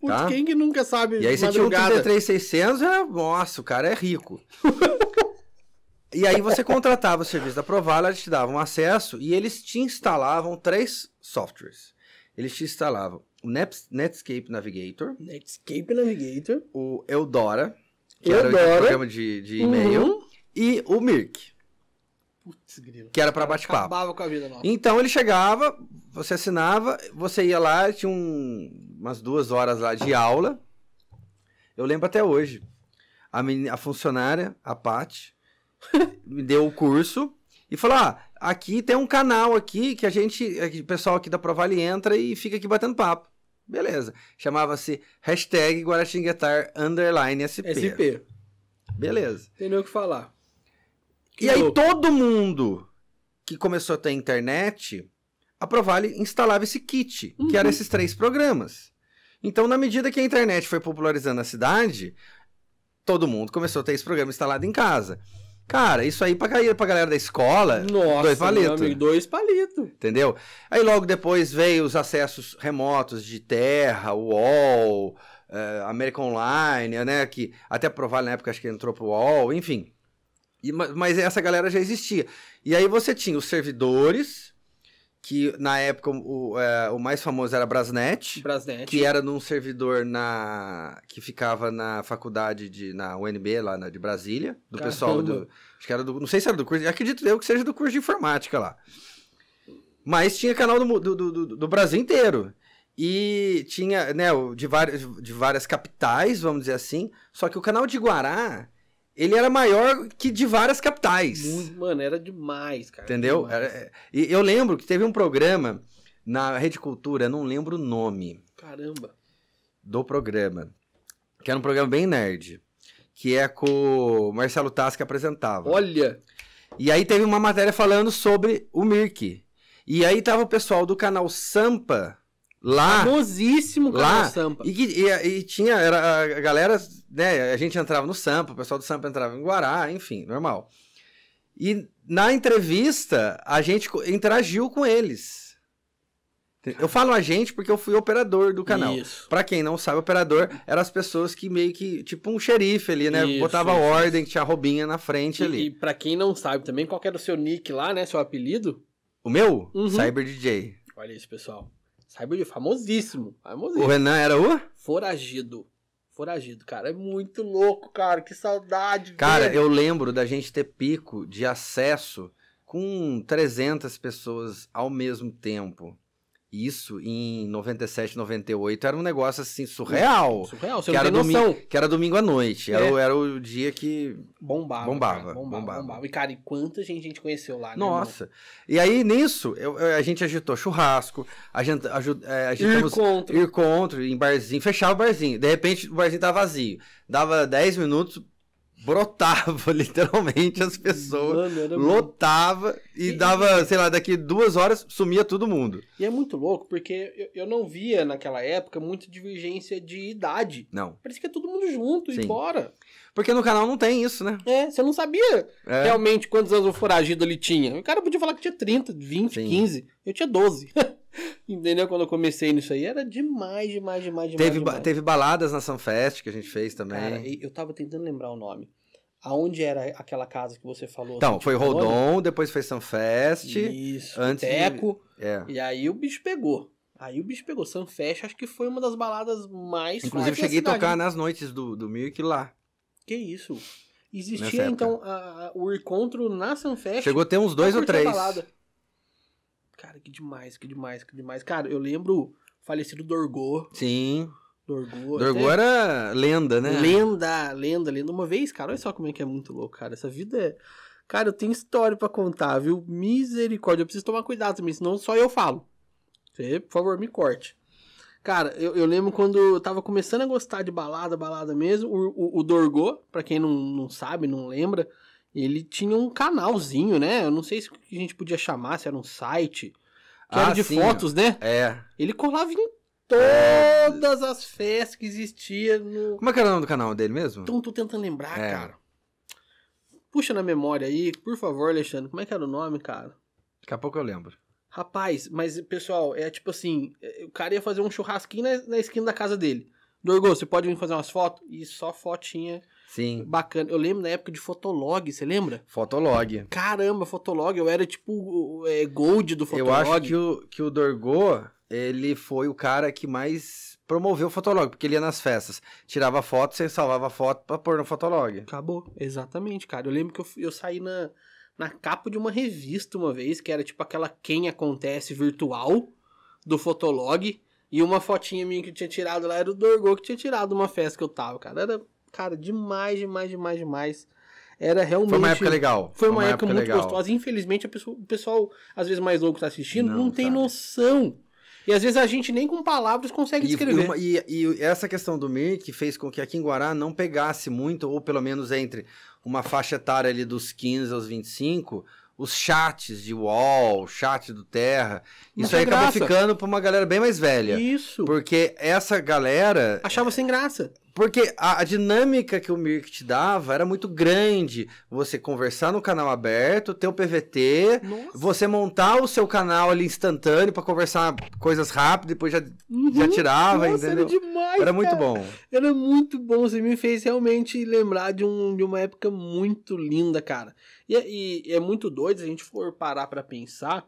Speaker 2: Uh, tá? Quem
Speaker 1: que nunca sabe E aí você madrugada? tinha um
Speaker 2: 3600, é, nossa, o cara é rico. *laughs* e aí você contratava o serviço da Provala, eles te davam acesso e eles te instalavam três softwares. Eles te instalavam o Netscape Navigator. Netscape Navigator. O Eldora que Eudora, era o programa de, de e-mail, uhum. e o Mirk. Putz, grilo. Que era para bate-papo. Acabava com a vida nossa. Então ele chegava, você assinava, você ia lá, tinha um, umas duas horas lá de aula. Eu lembro até hoje. A, menina, a funcionária, a Paty, *laughs* me deu o curso e falou: ah, aqui tem um canal aqui que a gente, o pessoal aqui da Provale entra e fica aqui batendo papo. Beleza. Chamava-se hashtag Guaratinguetar underline SP. SP. Beleza.
Speaker 1: Tem nem o que falar.
Speaker 2: Que e louco. aí todo
Speaker 1: mundo
Speaker 2: que começou a ter internet aprovava, instalava esse kit, uhum. que eram esses três programas. Então, na medida que a internet foi popularizando a cidade, todo mundo começou a ter esse programa instalado em casa. Cara, isso aí pra, pra galera da escola, Nossa, dois palitos. dois palitos. Entendeu? Aí logo depois veio os acessos remotos de terra, UOL, uh, eh, América Online, né? Que até provável na época acho que entrou pro UOL, enfim. E, mas essa galera já existia. E aí você tinha os servidores, que na época o, é, o mais famoso era Brasnet, Brasnet, que era num servidor na que ficava na faculdade de na UNB lá na, de Brasília, do Caramba. pessoal do acho que era do, não sei se era do curso, acredito eu que seja do curso de informática lá. Mas tinha canal do, do, do, do Brasil inteiro. E tinha, né, de várias, de várias capitais, vamos dizer assim. Só que o canal de Guará, ele era maior que de várias capitais.
Speaker 1: mano, era demais, cara. Entendeu? Demais. Era, é,
Speaker 2: e eu lembro que teve um programa na Rede Cultura, não lembro o nome. Caramba. Do programa. Que era um programa bem nerd. Que é com o Marcelo Tassi que apresentava. Olha! E aí teve uma matéria falando sobre o Mirk. E aí tava o pessoal do canal Sampa lá. Famosíssimo canal lá, Sampa. E, e, e tinha, era, a galera né, a gente entrava no Sampa, o pessoal do Sampa entrava em Guará, enfim, normal. E na entrevista, a gente interagiu com eles. Eu falo a gente porque eu fui operador do canal. Para quem não sabe, operador eram as pessoas que meio que, tipo um xerife ali, né? Isso, Botava isso. ordem,
Speaker 1: tinha a robinha na frente e, ali. E para quem não sabe também, qual era o seu nick lá, né? Seu apelido? O meu? Uhum. Cyber DJ. Olha isso, pessoal. Cyber DJ, famosíssimo, famosíssimo. O Renan era o? Foragido. Foragido, cara. É muito louco, cara. Que saudade. Cara, eu
Speaker 2: lembro da gente ter pico de acesso com 300 pessoas ao mesmo tempo. Isso em 97, 98 era um negócio assim surreal. Surreal, você que não era tem domingo, noção. Que era domingo à noite. É. Era, era o dia que. Bombava. Bombava. Cara, bombava, bombava. bombava. E, cara,
Speaker 1: e quanta gente a gente conheceu lá, né? Nossa.
Speaker 2: Irmão? E aí nisso, eu, a gente agitou churrasco, a gente. A, é, agitamos, ir contra. Ir contra, em barzinho. Fechava o barzinho. De repente, o barzinho tava vazio. Dava 10 minutos, brotava *laughs* literalmente as pessoas, Mano, lotava e, e dava, e... sei lá, daqui duas horas sumia todo mundo.
Speaker 1: E é muito louco porque eu, eu não via naquela época muita divergência de idade. Não. Parece que é todo mundo junto Sim. e embora. Porque no canal não tem isso, né? É, você não sabia é. realmente quantos anos o foragido ali tinha. O cara podia falar que tinha 30, 20, Sim. 15. Eu tinha 12. *laughs* Entendeu? Quando eu comecei nisso aí, era demais, demais, demais, demais. Teve, demais. teve
Speaker 2: baladas na Sunfest que a gente fez também. Cara,
Speaker 1: eu tava tentando lembrar o nome. Aonde era aquela casa que você falou? Então, foi Rodon,
Speaker 2: depois foi Sunfest. Isso, antes Teco. De... É. E
Speaker 1: aí o bicho pegou. Aí o bicho pegou. Sunfest acho que foi uma das baladas mais... Inclusive cheguei a tocar
Speaker 2: nas noites do, do Mirk lá.
Speaker 1: Que isso. Existia então a, a, o encontro na Sunfest. Chegou a ter uns dois ou três. Balada. Cara, que demais, que demais, que demais. Cara, eu lembro o falecido Dorgô. Sim. Dorgô. Dorgô era
Speaker 2: lenda, né?
Speaker 1: Lenda, lenda, lenda. Uma vez, cara, olha só como é que é muito louco, cara. Essa vida é. Cara, eu tenho história para contar, viu? Misericórdia. Eu preciso tomar cuidado também, senão só eu falo. Você, por favor, me corte. Cara, eu, eu lembro quando eu tava começando a gostar de balada, balada mesmo, o, o, o Dorgô, pra quem não, não sabe, não lembra, ele tinha um canalzinho, né? Eu não sei se a gente podia chamar, se era um site, que ah, era de sim. fotos,
Speaker 2: né? É.
Speaker 1: Ele colava em é. todas é... as festas que existia no...
Speaker 2: Como é que era o nome do canal dele mesmo? Então,
Speaker 1: tô tentando lembrar, é. cara. Puxa na memória aí, por favor, Alexandre. Como é que era o nome, cara? Daqui a pouco eu lembro. Rapaz, mas, pessoal, é tipo assim, é, o cara ia fazer um churrasquinho na, na esquina da casa dele. Dorgo, você pode vir fazer umas fotos? E só fotinha Sim. Bacana. Eu lembro na época de Fotolog, você lembra?
Speaker 2: Fotolog.
Speaker 1: Caramba, Fotolog, eu era tipo é, gold do Fotolog. Eu acho que
Speaker 2: o, que o Dorgo, ele foi o cara que mais promoveu
Speaker 1: o Fotolog, porque ele ia nas festas. Tirava foto, você salvava foto pra pôr no Fotolog. Acabou, exatamente, cara. Eu lembro que eu, eu saí na, na capa de uma revista uma vez, que era tipo aquela Quem Acontece virtual do Fotolog. E uma fotinha minha que eu tinha tirado lá era o Dorgo que tinha tirado uma festa que eu tava, cara. Era Cara, demais, demais, demais, demais. Era realmente. Foi uma época legal. Foi uma, uma época, época, muito legal. gostosa. Infelizmente, pessoa, o pessoal, às vezes mais louco, tá assistindo, não, não tem sabe. noção. E às vezes a gente nem com palavras consegue descrever. E, uma, e,
Speaker 2: e, essa questão do que fez com que aqui em Guará não pegasse muito, ou pelo menos entre uma faixa etária ali dos 15 aos 25, os chats de UOL, chat do Terra. Mas isso aí graça. acabou ficando para uma galera bem mais velha. Isso. Porque essa galera. Achava sem graça. Porque a, a, dinâmica que o Mirk te dava era muito grande. Você conversar no canal aberto, ter o PVT, Nossa. você montar o seu canal ali instantâneo para conversar coisas rápido, depois já, uhum. já tirava, Nossa, entendeu? Era demais. Era muito bom.
Speaker 1: Era muito bom. Você me fez realmente lembrar de, um, de uma época muito linda, cara. E, é, e é muito doido se a gente for parar para pensar,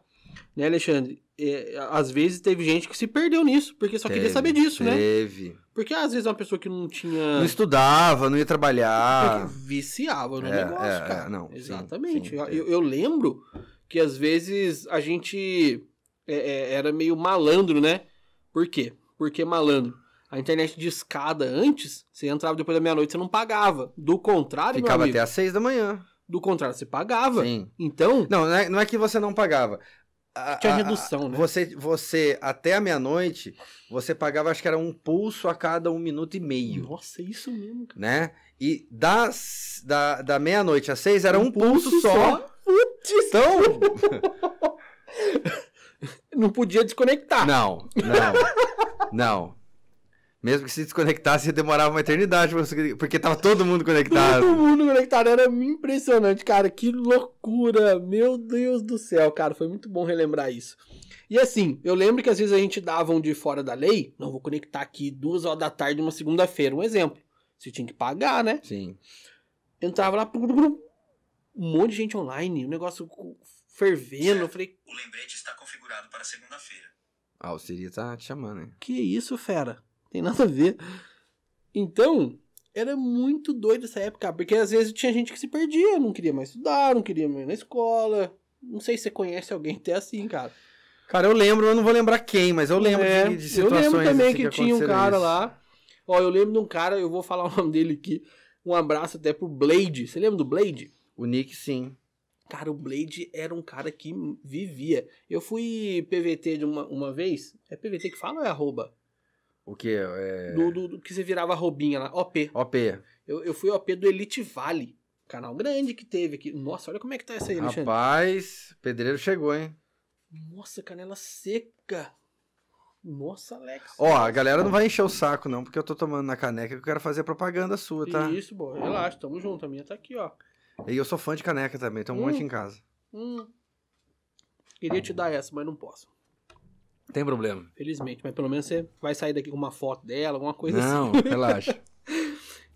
Speaker 1: né, Alexandre? é, às vezes teve gente que se perdeu nisso, porque só teve, queria saber disso, teve. né? Teve. Porque às vezes uma pessoa que não tinha. Não estudava, não ia trabalhar. Viciava no é, negócio, é,
Speaker 2: cara. não, Exatamente.
Speaker 1: Sim, sim, eu, eu, lembro que às vezes a gente é, é, era meio malandro, né? Por quê? Porque malandro. A internet de escada antes, você entrava depois da meia-noite, você não pagava. Do contrário, Ficava amigo, até às seis da manhã. Do contrário, você pagava. Sim. Então. Não, não é, não é que você não pagava
Speaker 2: a, tinha redução, a, né? Você, você até a meia-noite, você pagava, acho que era um pulso a cada um minuto e meio. Nossa,
Speaker 1: é isso mesmo, cara.
Speaker 2: Né? E das, da, da meia-noite às seis era um, um pulso, pulso, só. só. Então.
Speaker 1: *laughs* não podia desconectar.
Speaker 2: Não, não. Não. Mesmo que se desconectasse, demorava uma eternidade, porque tava todo mundo conectado. Todo
Speaker 1: mundo conectado, era impressionante, cara, que loucura, meu Deus do céu, cara, foi muito bom relembrar isso. E assim, eu lembro que às vezes a gente dava um de fora da lei, não, vou conectar aqui duas horas da tarde uma segunda-feira, um exemplo. Você tinha que pagar, né? Sim. Entrava lá, um monte de gente online, o um negócio fervendo, certo. eu falei... O lembrete está configurado para segunda-feira. Ah, o Siri tá te chamando, hein? Que isso, fera? tem nada a ver. Então, era muito doido essa época, porque às vezes tinha gente que se perdia, não queria mais estudar, não queria mais ir na escola. Não sei se você conhece alguém até assim, cara.
Speaker 2: Cara, eu lembro, eu não vou lembrar quem, mas eu lembro é, de, de situações Eu lembro também assim que, que tinha um cara isso. lá.
Speaker 1: Ó, eu lembro de um cara, eu vou falar *laughs* o nome dele aqui. Um abraço até pro Blade. Você lembra do Blade? O Nick, sim. Cara, o Blade era um cara que vivia. Eu fui PVT de uma, uma vez. É PVT que fala ou é arroba?
Speaker 2: O que? É... Do, do,
Speaker 1: do, que você virava roubinha lá. OP. OP. Eu, eu fui OP do Elite Vale. Canal grande que teve aqui. Nossa, olha como é que tá essa aí, Alexandre.
Speaker 2: Rapaz, pedreiro chegou, hein?
Speaker 1: Nossa, canela seca. Nossa, Alex. Ó, a galera não vai
Speaker 2: encher o saco, não, porque eu tô tomando na caneca que eu quero fazer propaganda sua, tá? Isso, boa. Relaxa,
Speaker 1: tamo junto. A minha tá aqui, ó.
Speaker 2: E eu sou fã de caneca também, tem um hum, monte em casa.
Speaker 1: Hum. Queria te tá dar essa, mas não posso. Tem problema. Felizmente, mas pelo menos você vai sair daqui com uma foto dela, alguma coisa Não, assim. Não, *laughs* relaxa.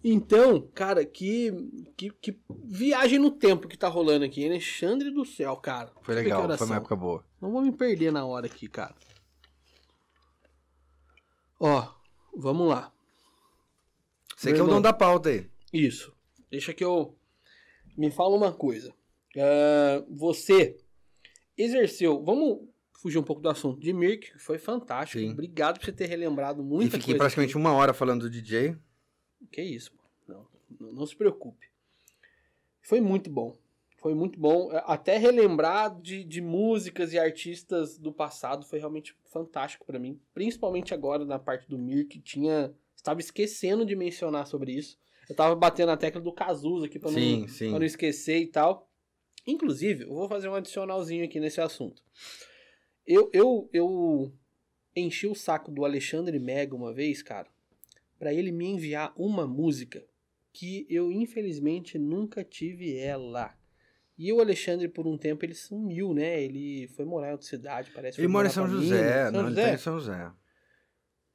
Speaker 1: Então, cara, que, que, que, viagem no tempo que tá rolando aqui, Alexandre do céu, cara. Foi legal, foi uma época boa. Não vou me perder na hora aqui, cara. Ó, vamos lá. Você que é o dono da pauta aí. Isso. Deixa que eu. Me fala uma coisa. Uh, você exerceu. Vamos fugir um pouco do assunto de Mirk, foi fantástico. Sim. Obrigado por você ter relembrado muita coisa. E fiquei coisa praticamente aqui.
Speaker 2: uma hora falando do DJ.
Speaker 1: Que isso, não, não, não se preocupe. Foi muito bom. Foi muito bom. É, até relembrar de, de músicas e artistas do passado foi realmente fantástico para mim. Principalmente agora na parte do Mirk, tinha. Estava esquecendo de mencionar sobre isso. Eu tava batendo a tecla do Cazuza aqui pra, sim, não, sim. pra não esquecer e tal. Inclusive, eu vou fazer um adicionalzinho aqui nesse assunto. Eu, eu, eu enchi o saco do Alexandre Mega uma vez, cara, para ele me enviar uma música que eu infelizmente nunca tive ela. E o Alexandre, por um tempo, ele sumiu, né? Ele foi morar em outra cidade, parece. Ele mora em São José, São não, José? ele tá em São José.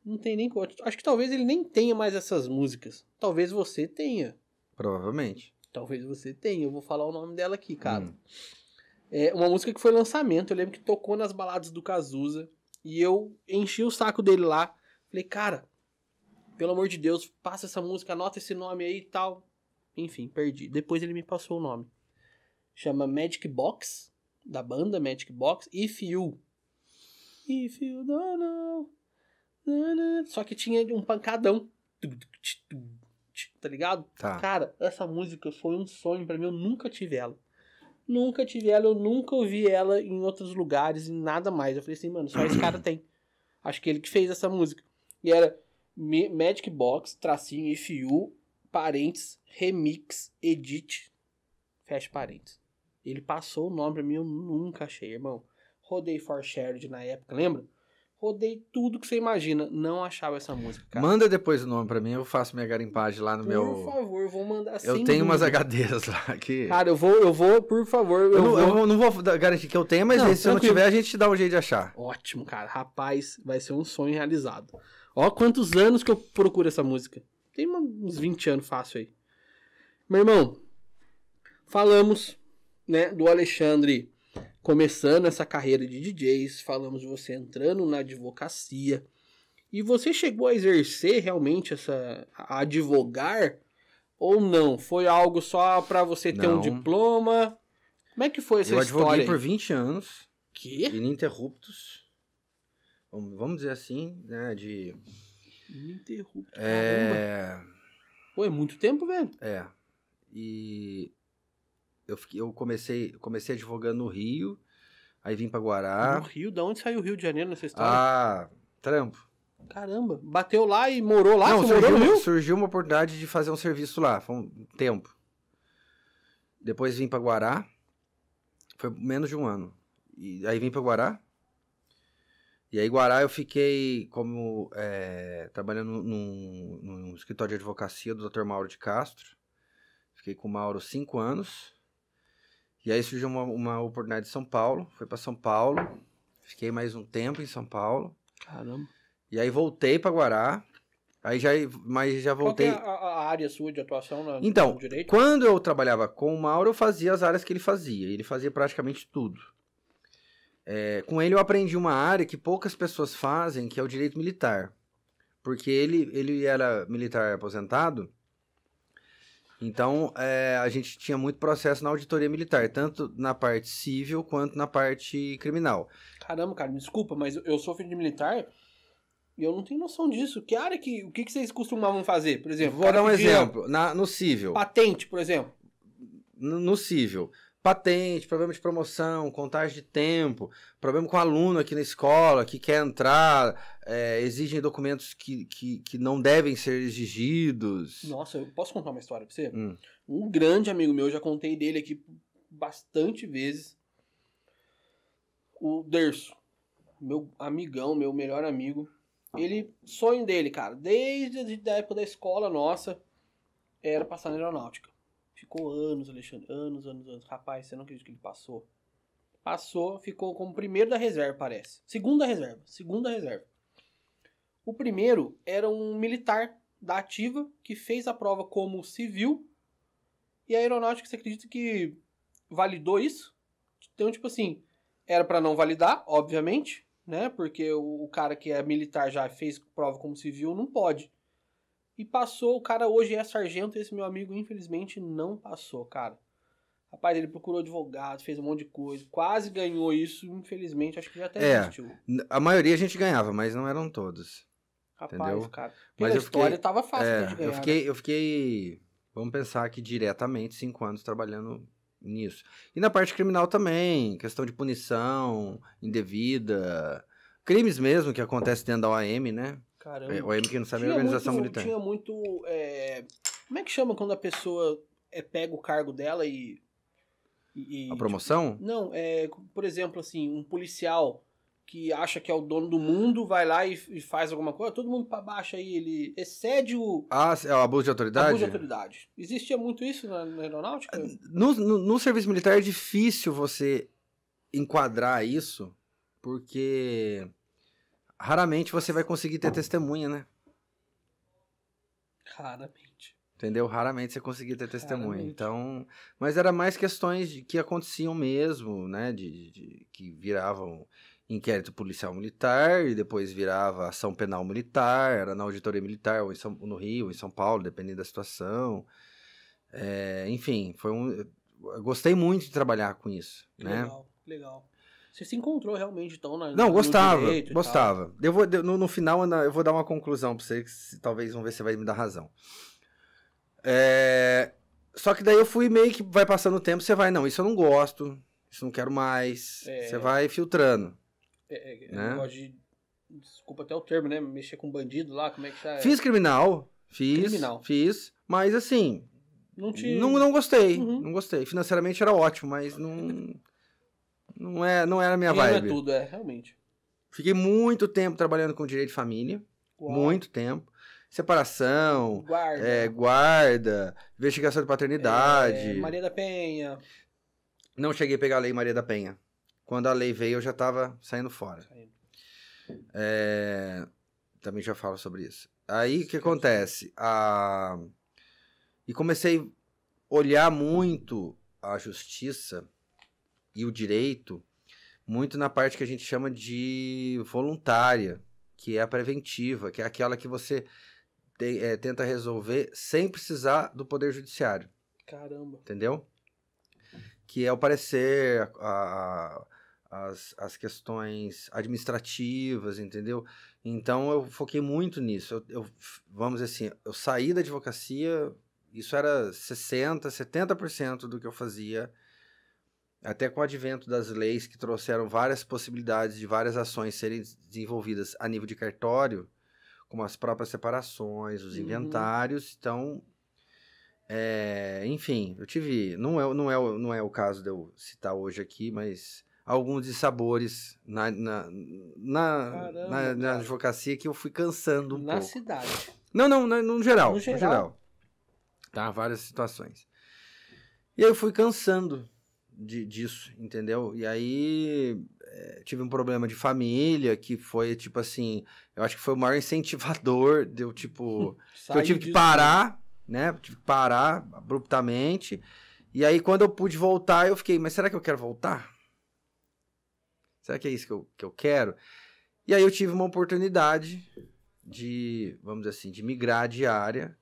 Speaker 1: Não tem nem. Acho que talvez ele nem tenha mais essas músicas. Talvez você tenha. Provavelmente. Talvez você tenha. Eu vou falar o nome dela aqui, cara. Hum. É uma música que foi lançamento, eu lembro que tocou nas baladas do Cazuza. E eu enchi o saco dele lá. Falei, cara, pelo amor de Deus, passa essa música, anota esse nome aí e tal. Enfim, perdi. Depois ele me passou o nome. Chama Magic Box, da banda Magic Box, If You. If You Don't Know. Só que tinha um pancadão. Tá ligado? Tá. Cara, essa música foi um sonho para mim, eu nunca tive ela. Nunca tive ela, eu nunca ouvi ela em outros lugares, e nada mais. Eu falei assim, mano, só esse cara tem. Acho que ele que fez essa música. E era Magic Box, tracinho, FU, parentes, remix, edit, fecha parentes. Ele passou o nome pra mim, eu nunca achei, irmão. Rodei For Shared na época, lembra? rodei tudo que você imagina. Não achava essa música,
Speaker 2: cara. Manda depois o nome para mim, eu faço minha garimpagem lá no por meu. Por
Speaker 1: favor, eu vou mandar Eu tenho umas
Speaker 2: HDs lá aqui. Cara, eu
Speaker 1: vou, eu vou, por favor. Eu, eu, não, vou... eu
Speaker 2: não, vou... garantir que eu tenha, mas não, se eu não tiver, a gente dá
Speaker 1: um jeito de achar. Ótimo, cara. Rapaz, vai ser um sonho realizado. Ó, quantos anos que eu procuro essa música. Tem uns 20 anos fácil aí. Meu irmão, falamos, né, do Alexandre começando essa carreira de DJs, falamos de você entrando na advocacia. E você chegou a exercer realmente essa a advogar ou não? Foi algo só para você ter não. um diploma? Como é que foi essa história? Eu advoguei por
Speaker 2: 20 anos. Que? Ininterruptos. Vamos dizer assim, né, de Ininterruptos. É... Caramba.
Speaker 1: Pô, é muito tempo, velho.
Speaker 2: É. E eu, fiquei, eu comecei, comecei advogando no Rio, aí vim para Guará. No
Speaker 1: Rio? Da onde saiu o Rio de Janeiro nessa história? Ah, trampo. Caramba, bateu lá e morou lá? Não, Você surgiu, morou no Rio?
Speaker 2: surgiu uma oportunidade de fazer um serviço lá, foi um tempo. Depois vim para Guará, foi menos de um ano. E aí vim para Guará. E aí Guará eu fiquei como é, trabalhando num, num escritório de advocacia do Dr. Mauro de Castro. Fiquei com o Mauro cinco anos. E aí surgiu uma, uma oportunidade de São Paulo, fui para São Paulo, fiquei mais um tempo em São Paulo. Caramba. E aí voltei para Guará. Aí já, mas já é voltei. Qual é
Speaker 1: a, a área sua de atuação na, então, direito? quando
Speaker 2: eu trabalhava com o Mauro, eu fazia as áreas que ele fazia. Ele fazia praticamente tudo. É, com ele eu aprendi uma área que poucas pessoas fazem, que é o direito militar. Porque ele, ele era militar aposentado então, é, a gente tinha muito processo na auditoria militar, tanto na parte civil quanto na parte criminal.
Speaker 1: Caramba, cara, desculpa, mas eu sou filho de militar e eu não tenho noção disso. Que área que. O que, que vocês costumavam fazer, por exemplo? Vou dar um exemplo.
Speaker 2: Na, no civil.
Speaker 1: Patente, por exemplo.
Speaker 2: No, no civil patente, problema de promoção, contagem de tempo, problema com aluno aqui na escola que quer entrar, é, exigem documentos que, que, que, não devem ser exigidos.
Speaker 1: Nossa, eu posso contar uma história pra você? Hum. Um grande amigo meu, já contei dele aqui bastante vezes, o Derso, meu amigão, meu melhor amigo. Ele, sonho dele, cara, desde a época da escola nossa, era passar na aeronáutica. Ficou anos, Alexandre. Anos, anos, anos. Rapaz, você não acredita que ele passou. Passou, ficou como primeiro da reserva, parece. Segunda reserva. Segunda reserva. O primeiro era um militar da ativa que fez a prova como civil. E a aeronáutica, você acredita que validou isso? Então, tipo assim, era para não validar, obviamente, né? Porque o, cara que é militar já fez prova como civil não pode. E passou, o cara hoje é sargento, esse meu amigo infelizmente não passou, cara. Rapaz, ele procurou advogado, fez um monte de coisa, quase ganhou isso, infelizmente, acho que já até é, existiu.
Speaker 2: A maioria a gente ganhava, mas não eram todos. Rapaz, entendeu? cara. Pela mas eu história fiquei, tava fácil é, de ganhar. Eu fiquei, né? eu fiquei, vamos pensar aqui diretamente, cinco anos trabalhando nisso. E na parte criminal também, questão de punição indevida, crimes mesmo que acontece dentro da OAM, né?
Speaker 1: Caramba. É, o não sabe a organização muito, militar. Tinha muito. É, como é que chama quando a pessoa é, pega o cargo dela e. e a tipo, promoção? Tipo, não, é, por exemplo, assim, um policial que acha que é o dono do mundo, vai lá e, e faz alguma coisa, todo mundo para baixo aí, ele excede o...
Speaker 2: Ah, é o abuso de autoridade? Abuso de
Speaker 1: autoridade. Existia muito isso na, na aeronáutica? Ah,
Speaker 2: no, no, no, serviço militar é difícil você enquadrar isso, porque raramente você vai conseguir ter testemunha, né?
Speaker 1: Raramente.
Speaker 2: Entendeu? Raramente você conseguir ter testemunha. Então, mas era mais questões de que aconteciam mesmo, né? De, de, de, que viravam inquérito policial militar e depois virava ação penal militar, era na auditoria militar ou, São, no Rio, ou em São Paulo, dependendo da situação. É, enfim, foi um. gostei muito de trabalhar com isso, legal, né? Legal,
Speaker 1: legal. Você se encontrou realmente, então, na, Não, gostava, gostava.
Speaker 2: Eu vou, no, no, final, eu vou dar uma conclusão pra você, que se, talvez, vamos ver se você vai me dar razão. É... Só que daí eu fui meio que vai passando o tempo, você vai, não, isso eu não gosto, isso eu não quero mais, é... você vai filtrando.
Speaker 1: É, é, né? de, desculpa até o termo, né, mexer com bandido lá, como é que tá? Fiz
Speaker 2: criminal, fiz, criminal. fiz, mas assim...
Speaker 1: Não, te... não, não gostei, uhum. não
Speaker 2: gostei. Financeiramente era ótimo, mas não... *laughs* Não, é, não era a minha Quem vibe. Não é tudo,
Speaker 1: é, realmente.
Speaker 2: Fiquei muito tempo trabalhando com direito de família. Uau. Muito tempo. Separação, guarda. É, guarda, investigação de paternidade. É, Maria
Speaker 1: da Penha.
Speaker 2: Não cheguei a pegar a lei Maria da Penha. Quando a lei veio, eu já estava saindo fora. É, também já falo sobre isso. Aí o que acontece? A... E comecei a olhar muito a justiça e o direito muito na parte que a gente chama de voluntária, que é a preventiva, que é aquela que você te, é, eh, tenta resolver sem precisar do Poder Judiciário. Caramba. Entendeu? Que é o parecer, a, a, as, as questões administrativas, entendeu? Então eu foquei muito nisso. Eu, eu, vamos dizer assim, eu saí da advocacia, isso era 60%, 70% do que eu fazia até com o advento das leis que trouxeram várias possibilidades de várias ações serem desenvolvidas a nível de cartório, como as próprias separações, os uhum. inventários, então, é, enfim, eu tive, não é, não, é, não é o caso de eu citar hoje aqui, mas alguns dissabores na, na, na, Caramba, na, na advocacia que eu fui cansando um na pouco. Na cidade. Não, não, no, no, geral, no geral. No geral. Tá, várias situações. E aí eu fui cansando de, disso, entendeu? E aí é, tive um problema de família que foi tipo assim, eu acho que foi o maior *laughs* incentivador de tipo, *laughs* eu tive que né? parar, né? né? Tive que parar abruptamente. E aí quando eu pude voltar, eu fiquei, mas será que eu quero voltar? Será que é isso que eu, que eu quero? E aí eu tive uma oportunidade de, vamos dizer assim, de migrar de área,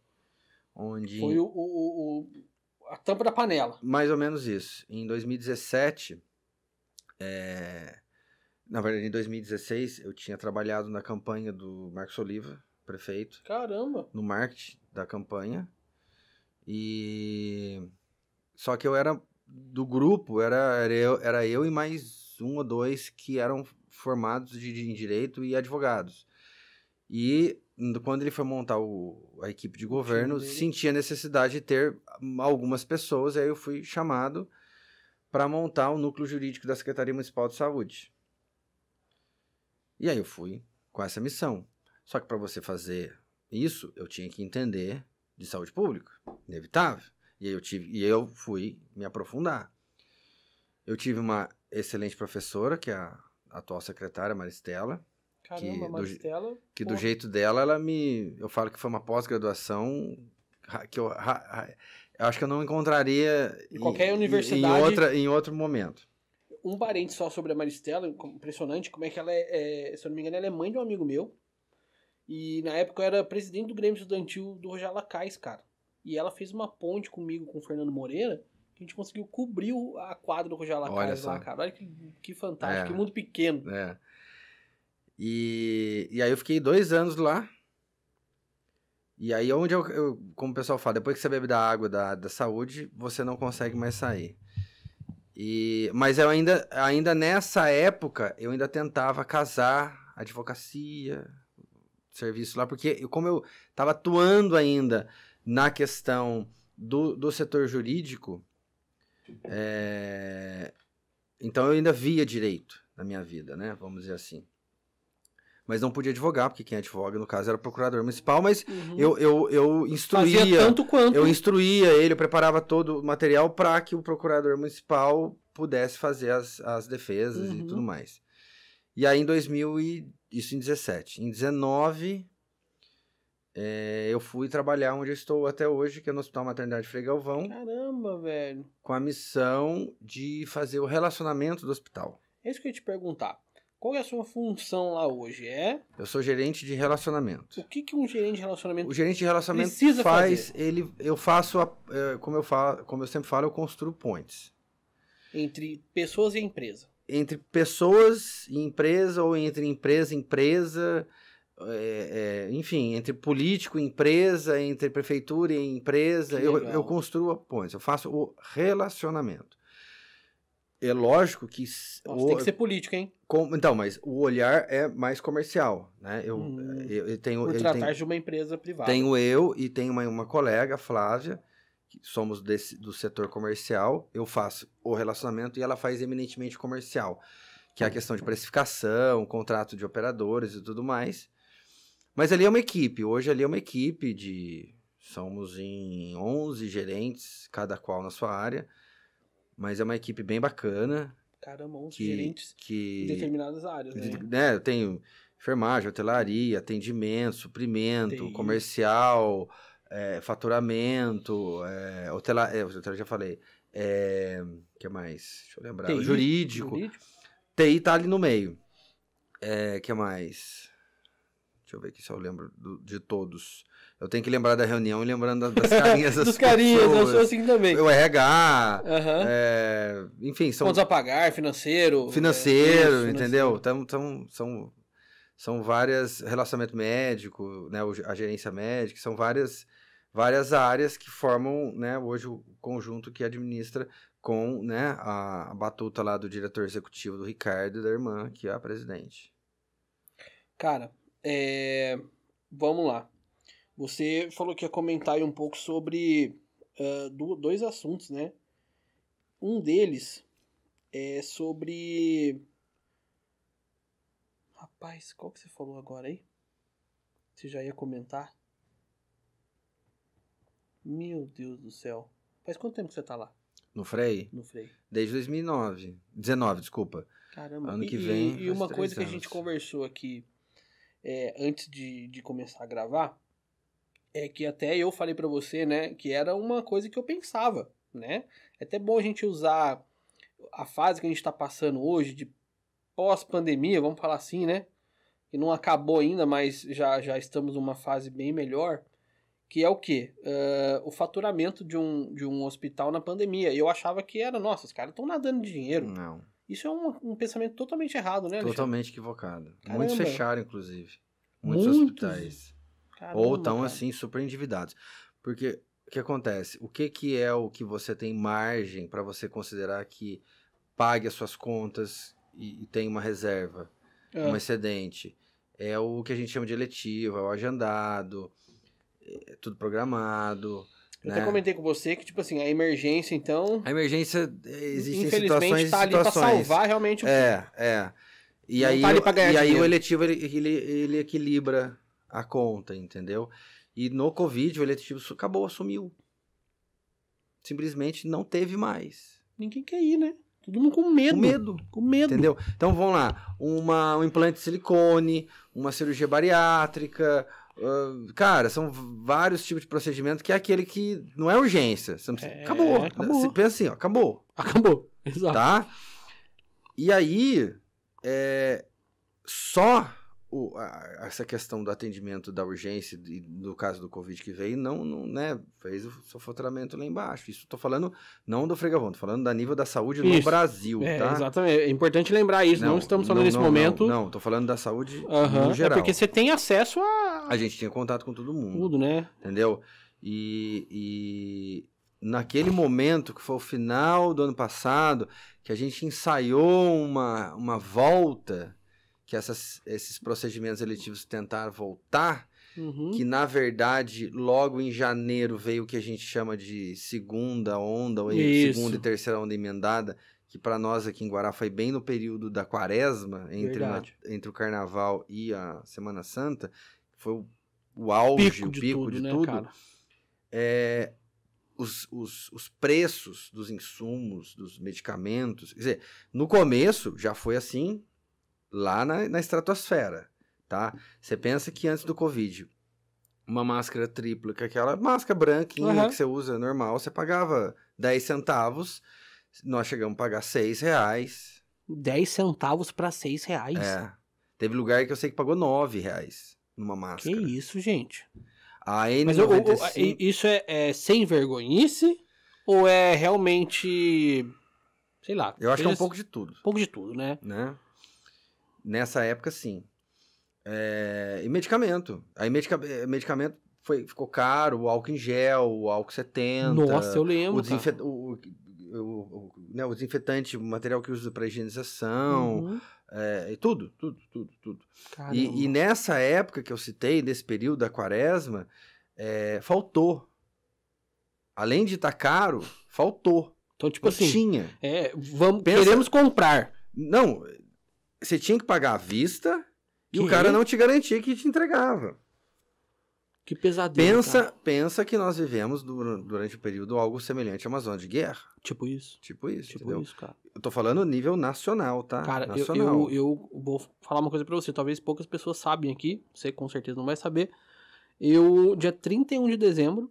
Speaker 2: onde... Foi o,
Speaker 1: o, o
Speaker 2: a tampa da panela. Mais ou menos isso. Em 2017, é... na verdade, em 2016, eu tinha trabalhado na campanha do Marcos Oliva, prefeito.
Speaker 1: Caramba!
Speaker 2: No marketing da campanha. E. Só que eu era. Do grupo, era, era, eu, era eu e mais um ou dois que eram formados de, de direito e advogados. E quando ele foi montar o, a equipe de governo, sentia a necessidade de ter hum, algumas pessoas, e aí eu fui chamado para montar o núcleo jurídico da Secretaria Municipal de Saúde. E aí eu fui com essa missão. Só que para você fazer isso, eu tinha que entender de saúde pública, inevitável. E aí eu tive, e eu fui me aprofundar. Eu tive uma excelente professora, que é a atual secretária Maristela,
Speaker 1: Caramba, que Maristela. Do, que do
Speaker 2: jeito dela, ela me. Eu falo que foi uma pós-graduação que eu, eu, acho que eu não encontraria em qualquer universidade. Em, outra, em outro momento.
Speaker 1: Um parente só sobre a Maristela, impressionante como é que ela é, é, Se eu não me engano, ela é mãe de um amigo meu. E na época eu era presidente do Grêmio Estudantil do Rogério Lacais, cara. E ela fez uma ponte comigo, com o Fernando Moreira, que a gente conseguiu cobrir a quadra do Rogério Lacais lá, cara. Olha que, que fantástico, é. que mundo pequeno. É.
Speaker 2: E, e aí eu fiquei dois anos lá. E aí é onde eu, eu como o pessoal fala, depois que você bebe da água da, da saúde, você não consegue mais sair. E, mas eu ainda, ainda nessa época, eu ainda tentava casar advocacia, serviço lá, porque eu, como eu estava atuando ainda na questão do, do setor jurídico, é, então eu ainda via direito na minha vida, né? Vamos dizer assim mas não podia advogar, porque quem advoga, no caso, era o procurador municipal, mas uhum. eu, eu, eu instruía. Fazia tanto quanto. Eu instruía ele, eu preparava todo o material para que o procurador municipal pudesse fazer as, as defesas uhum. e tudo uhum. mais. E aí em 2000 e, isso em 17, em 19 é, eu fui trabalhar onde eu estou até hoje, que é no Hospital Maternidade Frei Galvão.
Speaker 1: Caramba, velho.
Speaker 2: Com a missão de fazer o relacionamento do hospital.
Speaker 1: É isso que eu ia te perguntar. Qual é a sua função lá hoje? É?
Speaker 2: Eu sou gerente de relacionamento.
Speaker 1: O que, que um gerente de relacionamento O gerente de relacionamento precisa faz, fazer?
Speaker 2: ele eu faço a, é, como eu falo, como eu sempre falo, eu construo pontes
Speaker 1: entre pessoas e empresa.
Speaker 2: Entre pessoas e empresa ou entre empresa e empresa, é, é, enfim, entre político e empresa, entre prefeitura e empresa, eu, eu construo pontes, eu faço o relacionamento é lógico que. Nossa, o... tem que ser
Speaker 1: político, hein?
Speaker 2: Com... Então, mas o olhar é mais comercial, né? Eu, hum, eh, eu, eu tenho. Por tratar de uma empresa privada. Tenho eu e tenho uma, uma colega, Flávia, que somos desse, do setor comercial. Eu faço o relacionamento e ela faz eminentemente comercial, que é a questão de precificação, contrato de operadores e tudo mais. Mas ali é uma equipe. Hoje ali é uma equipe de. Somos em 11 gerentes, cada qual na sua área. Mas é uma equipe bem bacana.
Speaker 1: Caramba, uns que, gerentes que, em determinadas áreas, né?
Speaker 2: né? Eu tenho enfermagem, hotelaria, atendimento, suprimento, Tem... comercial, é, faturamento, é, eu é, já falei, é, que mais? Deixa eu lembrar. TI, jurídico. jurídico. TI tá ali no meio. É, que mais? Deixa eu ver aqui se eu lembro do, de todos. Eu tenho que lembrar da reunião e lembrando das *laughs* carinhas das Dos carinhas, pessoas, eu sou assim também. O RH, uhum. é, enfim, são... Pontos a
Speaker 1: pagar, financeiro... É, financeiro, é, entendeu?
Speaker 2: Então, então, são, são várias... Relacionamento médico, né, a gerência médica, são várias, várias áreas que formam, né, hoje o conjunto que administra com, né, a, a batuta lá do diretor executivo do Ricardo e da irmã, que é a presidente.
Speaker 1: Cara, é... vamos lá você falou que ia comentar aí um pouco sobre uh, dois assuntos, né? Um deles é sobre. Rapaz, qual que você falou agora aí? Você já ia comentar? Meu Deus do céu. Faz quanto tempo que você tá lá?
Speaker 2: No Frei? No Frei. Desde 2009. 19, desculpa. Caramba. Ano que vem. E, e uma coisa anos. que a gente
Speaker 1: conversou aqui é, antes de, de começar a gravar é que até eu falei para você, né, que era uma coisa que eu pensava, né? É até bom a gente usar a fase que a gente está passando hoje de pós-pandemia, vamos falar assim, né? Que não acabou ainda, mas já, já estamos numa fase bem melhor, que é o que? Uh, o faturamento de um, de um hospital na pandemia. Eu achava que era, nossa, os caras estão nadando de dinheiro. Não. Isso é um, um pensamento totalmente errado, né, Alexandre? Totalmente
Speaker 2: equivocado.
Speaker 1: Caramba. Muitos fecharam, inclusive. Muitos, Muitos hospitais. Caramba, ou tão assim
Speaker 2: super endividados. Porque o que acontece? O que que é o que você tem margem para você considerar que pague as suas contas e, e tem uma reserva, é. um excedente? É o que a gente chama de eletivo, é o agendado, é, é tudo programado. Eu né? até
Speaker 1: comentei com você que, tipo assim, a emergência, então. A
Speaker 2: emergência existe infelizmente, tá situações. ali para salvar realmente o. É, é. E Não aí, tá e aí o eletivo ele, ele, ele equilibra a conta, entendeu? E no Covid o eletivo acabou, sumiu. Simplesmente não teve mais.
Speaker 1: Ninguém quer ir, né? Todo mundo com medo. Com medo. Com medo. Entendeu?
Speaker 2: Então vamos lá. Uma, um implante de silicone, uma cirurgia bariátrica. Uh, cara, são vários tipos de procedimento que é aquele que não é urgência. Não precisa... é, acabou. acabou. Você pensa assim, ó, acabou. Acabou. Exato. Tá? E aí, é, só o, a, essa questão do atendimento da urgência e do caso do Covid que veio, não, não né, fez o seu lá embaixo. Isso estou falando não do Fregavão, estou falando da nível da saúde isso. no Brasil, é, tá?
Speaker 1: Exatamente, é importante lembrar isso, não, não estamos falando não, nesse não, momento. Não,
Speaker 2: estou falando da saúde no é geral. É porque você
Speaker 1: tem acesso a...
Speaker 2: A gente tinha contato com todo mundo. Tudo, né? Entendeu? E, e naquele momento, que foi o final do ano passado, que a gente ensaiou uma, uma volta que essas, esses procedimentos eletivos tentaram voltar, uhum. que na verdade logo em janeiro veio o que a gente chama de segunda onda, ou segunda e terceira onda emendada, que para nós aqui em Guará foi bem no período da quaresma, entre, entre o carnaval e a Semana Santa, foi o, o auge, pico o pico tudo, de né, tudo. É, os, os, os, preços dos insumos, dos medicamentos. Quer dizer, no começo já foi assim lá na, na estratosfera, tá? Você pensa que antes do Covid, uma máscara tripla, que é aquela máscara branquinha uhum. que você usa normal, você pagava 10 centavos, nós chegamos a pagar 6 reais. 10 centavos para 6 reais? É. Teve lugar que eu sei que pagou 9 reais numa máscara. Que isso, gente. A N95... Mas eu, eu,
Speaker 1: isso é, é sem vergonhice ou é realmente sei lá. Eu acho que é um pouco de tudo.
Speaker 2: Um pouco de tudo, né? né? Nessa época, sim. É, e medicamento. Aí medica, eh, medicamento foi, ficou caro, o álcool em gel, o álcool 70. Nossa, eu lembro. O, desinfet, o, o, o, né, o, desinfetante, o material que usa para higienização. Uhum. É, e tudo, tudo, tudo, tudo. E, e, nessa época que eu citei, nesse período da quaresma, é, faltou. Além de estar tá caro, faltou. Então, tipo Não assim. Tinha. É, vamos, Pensa... queremos comprar. Não, você tinha que pagar à vista
Speaker 1: que e o cara não te
Speaker 2: garantia que te entregava. Que pesadelo. Pensa, cara. pensa que nós vivemos durante, durante o período algo semelhante a uma zona de guerra. Tipo isso. Tipo isso. Tipo entendeu? isso, cara. Eu tô falando nível nacional, tá? Cara, nacional. Eu,
Speaker 1: eu, eu, vou falar uma coisa pra você. Talvez poucas pessoas sabem aqui. Você com certeza não vai saber. Eu, dia 31 de dezembro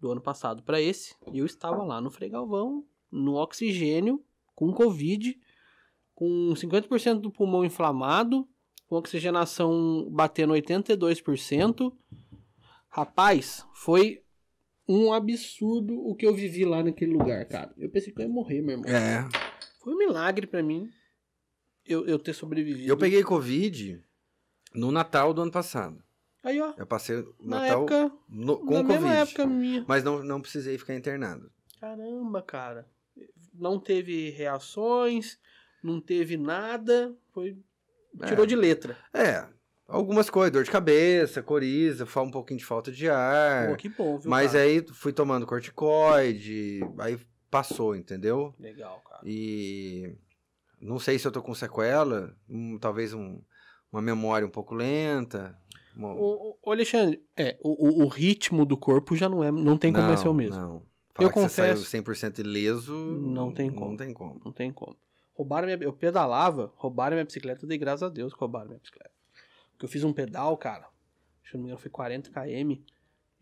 Speaker 1: do ano passado para esse, eu estava lá no Fregalvão, no oxigênio, com Covid com 50% do pulmão inflamado, com oxigenação batendo 82%. Rapaz, foi um absurdo o que eu vivi lá naquele lugar, cara. Eu pensei que eu ia morrer, meu irmão. É. Foi um milagre para mim eu, eu ter sobrevivido. Eu peguei
Speaker 2: Covid no Natal do ano passado. Aí, ó. Eu passei o Natal na época, no, com na Covid. época minha. Mas não, não precisei ficar internado.
Speaker 1: Caramba, cara. Não teve reações, não teve nada, foi tirou é. de letra.
Speaker 2: É. Algumas coisas, dor de cabeça, coriza, um pouquinho de falta de ar. Pô, que bom, viu, Mas cara? aí fui tomando corticoide, aí passou, entendeu? Legal, cara. E não sei se eu tô com sequela, um, talvez um, uma memória um pouco lenta. Uma...
Speaker 1: O, o, Alexandre, é, o, o, ritmo do corpo já não é, não tem como é não, ser o mesmo. Não. eu confesso, você saiu 100% ileso, não tem como. Não tem como. Não tem como. Roubaram minha. Eu pedalava, roubaram minha bicicleta, dei graças a Deus que roubaram minha bicicleta. Porque eu fiz um pedal, cara. Se não me engano, foi 40 km. E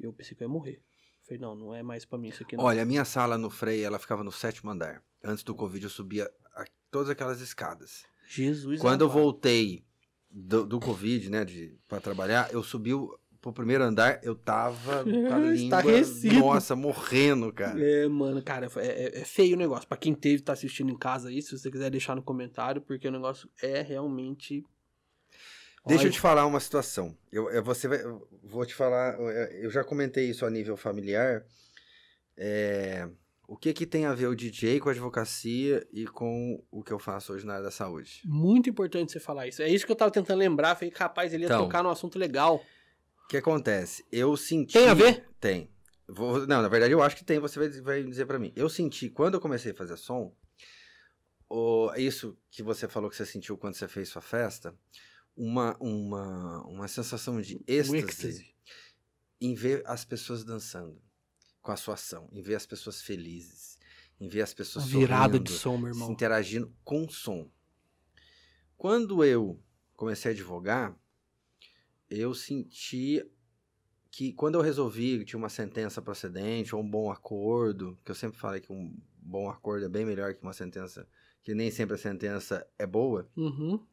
Speaker 1: eu pensei que eu ia morrer. Eu falei, não, não é mais pra mim isso aqui. Não. Olha, a
Speaker 2: minha sala no freio, ela ficava no sétimo andar. Antes do Covid, eu subia a,
Speaker 1: todas aquelas escadas.
Speaker 2: Jesus, Quando eu voltei do, do Covid, né, de, pra trabalhar, eu subi o, pro primeiro andar, eu tava *laughs* com a língua, nossa, morrendo, cara.
Speaker 1: É, mano, cara, é, é, é, feio o negócio. Pra quem teve, tá assistindo em casa aí, se você quiser deixar no comentário, porque o negócio é realmente...
Speaker 2: Deixa Olha... eu te falar uma situação. Eu, eu é, você vai, eu vou te falar, é, eu já comentei isso a nível familiar. É, o que que tem a ver o DJ com a advocacia e com o que eu faço hoje na área da saúde?
Speaker 1: Muito importante você falar isso. É isso que eu tava tentando lembrar. Falei, rapaz ele ia então, tocar num assunto legal
Speaker 2: que acontece? Eu senti. Tem a ver? Tem. Vou... Não, na verdade eu acho que tem, você vai, dizer para mim. Eu senti, quando eu comecei a fazer som, o... É isso que você falou que você sentiu quando você fez sua festa, uma, uma, uma sensação de êxtase, em ver as pessoas dançando com a sua ação, em ver as pessoas felizes, em ver as pessoas Virada de som, meu irmão. interagindo com o som. Quando eu comecei a advogar, eu senti que quando eu resolvi que tinha uma sentença procedente ou um bom acordo, que eu sempre falei que um bom acordo é bem melhor que uma sentença, que nem sempre a sentença é boa, uhum.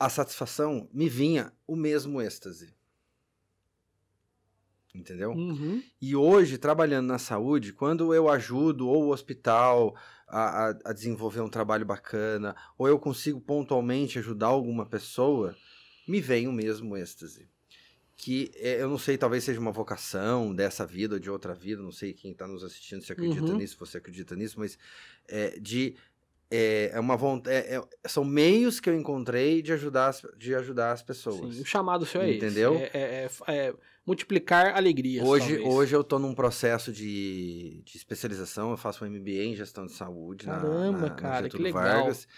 Speaker 2: a satisfação me vinha o mesmo êxtase. Entendeu? Uhum. E hoje, trabalhando na saúde, quando eu ajudo ou o hospital a, a, a desenvolver um trabalho bacana, ou eu consigo pontualmente ajudar alguma pessoa, me vem o mesmo êxtase. Que é, eu não sei, talvez seja uma vocação dessa vida ou de outra vida, não sei quem está nos assistindo se acredita uhum. nisso, você acredita nisso, mas é, de é, é uma vontade. É, é, são meios que eu encontrei de
Speaker 1: ajudar as, de ajudar as pessoas. Sim, o chamado seu é Entendeu? esse. Entendeu? É é, é, é, multiplicar alegrias. Hoje, hoje
Speaker 2: eu estou num processo de, de especialização, eu faço um MBA em gestão de saúde Caramba, na, na, cara, na Getúlio que legal. Vargas.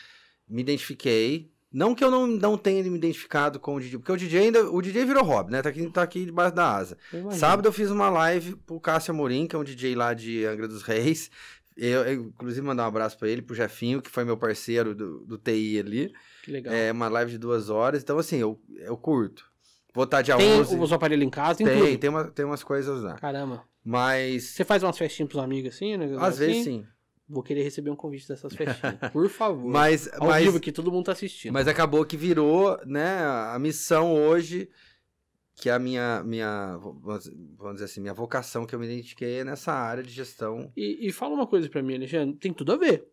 Speaker 2: Me identifiquei não que eu não, não tenha me identificado com o DJ, porque o DJ ainda. O DJ virou hobby, né? Tá aqui, tá aqui debaixo da asa. Eu Sábado eu fiz uma live pro Cássio Amorim, que é um DJ lá de Angra dos Reis. Eu, eu, inclusive, mandar um abraço para ele, pro Jefinho, que foi meu parceiro do, do TI ali. Que legal. É uma live de duas horas. Então, assim, eu, eu curto. Vou estar tá de Tem 11. os aparelhos em casa, tem, tem, uma, tem
Speaker 1: umas coisas lá. Caramba. Mas. Você faz umas festinhas pros amigos assim, né? Às assim? vezes sim. Vou querer receber um convite dessas *laughs* festinhas. Por favor. mas, ao mas, vivo, que todo mundo tá assistindo. Mas acabou que
Speaker 2: virou, né? A missão hoje, que a minha, minha vamos
Speaker 1: dizer assim, minha vocação que eu me identifiquei é nessa área de gestão. E, e fala uma coisa para mim, Alexandre. Tem tudo a ver.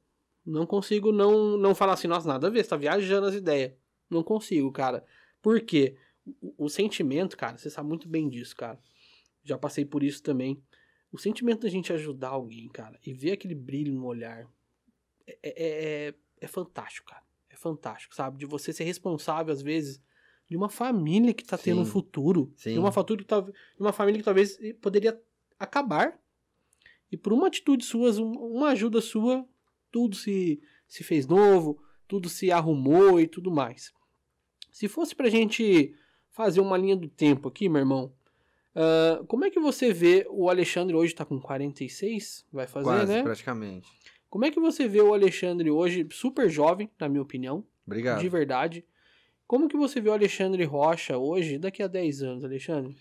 Speaker 1: Não consigo não, não falar assim, nossa, nada a ver. Você tá viajando as ideias. Não consigo, cara. Por quê? O, o sentimento, cara, você sabe muito bem disso, cara. Já passei por isso também. O sentimento da gente ajudar alguém, cara, e ver aquele brilho no olhar é, é, é, é, é fantástico, cara. É fantástico, sabe? De você ser responsável, às vezes, de uma família que tá sim, tendo um futuro. Sim. De uma, que tá, uma família que talvez eh, poderia acabar. E por uma atitude sua, uma ajuda sua, tudo se, se fez novo, tudo se arrumou e tudo mais. Se fosse pra gente fazer uma linha do tempo aqui, meu irmão, Uh, como é que você vê o Alexandre hoje está com 46? Vai fazer, Quase, né? praticamente. Como é que você vê o Alexandre hoje, super jovem, na minha opinião? Obrigado. De verdade. Como que você vê o Alexandre Rocha hoje, daqui a 10 anos, Alexandre?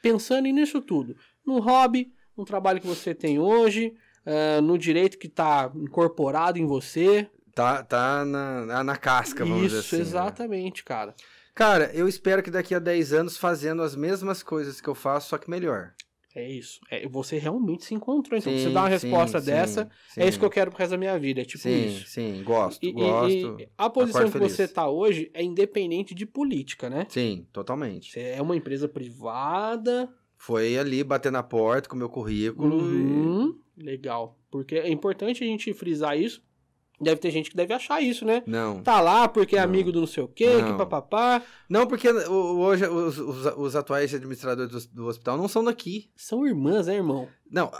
Speaker 1: Pensando nisso tudo, no hobby, no trabalho que você tem hoje, uh, no direito que está incorporado em você. Tá, tá na, na, na casca, vamos Isso, dizer assim. Isso, né? exatamente,
Speaker 2: né? cara. Cara, eu espero que daqui a 10 anos fazendo as mesmas coisas que eu faço, só que melhor.
Speaker 1: É isso. É, você realmente se encontrou. Então, sim, você dá uma resposta sim, dessa, sim, é isso que eu quero pro resto da minha vida. É tipo isso. Sim, gosto, e, gosto. E a posição que você tá hoje é independente de política, né? Sim, totalmente. Você é uma empresa privada. Foi ali bater na porta com o meu currículo. Uhum, e... Legal. Porque é importante a gente frisar isso, Deve ter gente que deve achar isso, né? Não. Tá lá porque é não. amigo do não sei o quê, não. que papapá. Não, porque hoje os, os, os atuais administradores do, do, hospital não são daqui. São irmãs, né, irmão?
Speaker 2: Não,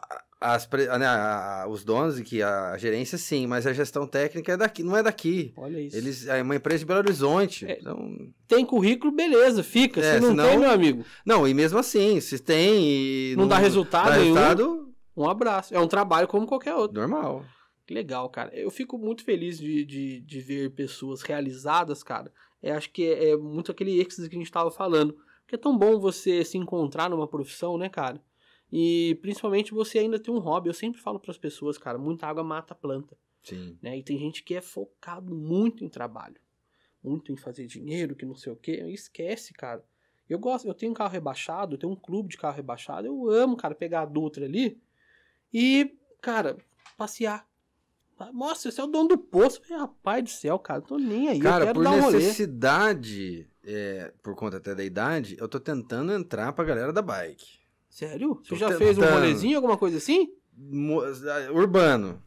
Speaker 2: as, né, os donos e que a gerência sim, mas a gestão técnica é daqui, não é daqui. Olha isso. Eles, é uma empresa de Belo Horizonte. É, então...
Speaker 1: Tem currículo, beleza, fica. É, se não senão, tem, meu amigo. Não, e mesmo assim, se tem e. Não, não dá resultado dá nenhum. um abraço. É um trabalho como qualquer outro. Normal. Que legal, cara. Eu fico muito feliz de, de, de ver pessoas realizadas, cara. É, acho que é, é, muito aquele êxtase que a gente estava falando. Porque é tão bom você se encontrar numa profissão, né, cara? E principalmente você ainda tem um hobby. Eu sempre falo para as pessoas, cara, muita água mata planta. Sim. Né? E tem gente que é focado muito em trabalho, muito em fazer dinheiro, que não sei o quê. Esquece, cara. Eu gosto, eu tenho um carro rebaixado, eu tenho um clube de carro rebaixado. Eu amo, cara, pegar a Dutra ali e, cara, passear. Nossa, você é o dono do poço. Rapaz do céu, cara, tô nem aí. Cara, por um
Speaker 2: necessidade, é, por conta até da idade, eu tô tentando entrar pra galera da bike.
Speaker 1: Sério? Você já tentando. fez um rolezinho, alguma coisa assim? Ah,
Speaker 2: urbano.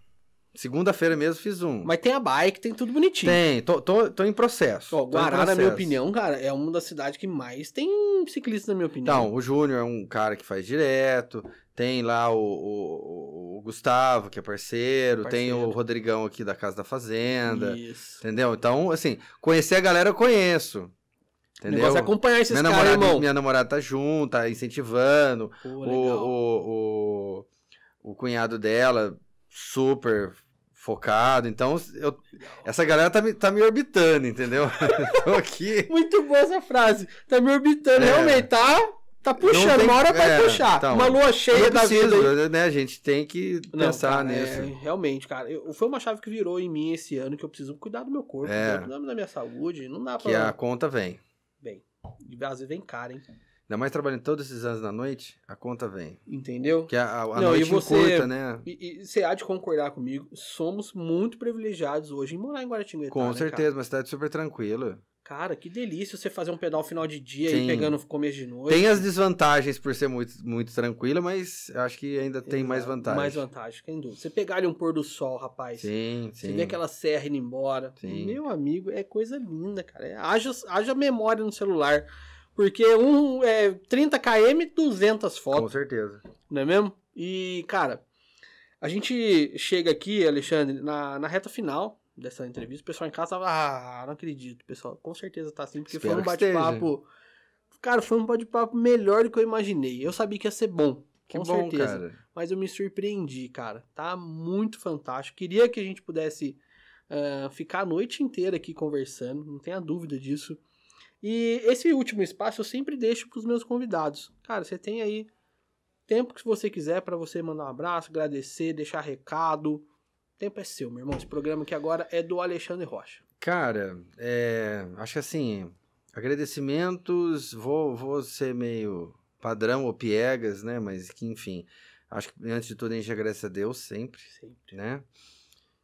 Speaker 1: Segunda-feira mesmo fiz um. Mas tem a bike, tem tudo bonitinho. Tem, tô, tô, tô em processo. Ó, Guará, processo. na minha opinião, cara, é uma das cidades que mais tem ciclistas, na minha opinião. Então, o Júnior é um cara que faz
Speaker 2: direto, tem lá o, o, o Gustavo, que é parceiro, parceiro, tem o Rodrigão aqui da Casa da Fazenda. Isso. Entendeu? Então, assim, conhecer a galera eu conheço. Entendeu? O é acompanhar esses minha caras, namorada, irmão. Minha namorada tá junto, tá incentivando. Pô, o, o, o, o cunhado dela super focado. Então, eu, essa galera tá me, tá me orbitando, entendeu? *laughs* Tô aqui.
Speaker 1: Muito boa essa frase. Tá me orbitando, é. realmente, tá? Tá puxando, tem... uma hora vai é, puxar. Então, uma lua cheia é da preciso, vida.
Speaker 2: Né? A gente tem que não, pensar cara, é, nisso.
Speaker 1: É, realmente, cara, eu, foi uma chave que virou em mim esse ano que eu preciso cuidar do meu corpo, é, cuidar da minha saúde. Não dá pra. Que a
Speaker 2: conta vem.
Speaker 1: Bem. às vezes vem cara, hein?
Speaker 2: Ainda mais trabalhando todos esses anos na noite, a conta vem.
Speaker 1: Entendeu? Que a, a, a não, noite e você, curta, né? E, e, você há de concordar comigo, somos muito privilegiados hoje em morar em Guaratinguetá, Com né, certeza, cara?
Speaker 2: uma cidade super tranquila.
Speaker 1: Cara, que delícia você fazer um pedal final de dia Sim. e pegando começo de noite. Tem as
Speaker 2: desvantagens por ser muito, muito tranquila, mas acho que ainda tem mais vantagem. Mais
Speaker 1: vantagem, quem dúvida. Você pegar ali um pôr do sol, rapaz. Sim, você sim. vê aquela serra indo embora. Sim. Meu amigo, é coisa linda, cara. É, haja, haja memória no celular. Porque um é 30 km, 200 fotos. Com certeza. Não é mesmo? E, cara, a gente chega aqui, Alexandre, na, na reta final dessa entrevista. O pessoal em casa tava, ah, não acredito, pessoal. Com certeza tá assim, porque Espero foi um bate-papo. Cara, foi um bate-papo melhor do que eu imaginei. Eu sabia que ia ser bom. Que com bom, certeza. Cara. Mas eu me surpreendi, cara. Tá muito fantástico. Queria que a gente pudesse uh, ficar a noite inteira aqui conversando, não tenha dúvida disso. E esse último espaço eu sempre deixo para os meus convidados. Cara, você tem aí tempo que você quiser para você mandar um abraço, agradecer, deixar recado. O tempo é seu, meu irmão. Esse programa aqui agora é do Alexandre Rocha.
Speaker 2: Cara, é, acho que assim, agradecimentos, vou, vou ser meio padrão ou piegas, né? Mas que enfim, acho que antes de tudo a gente agradece a Deus sempre, sempre. né?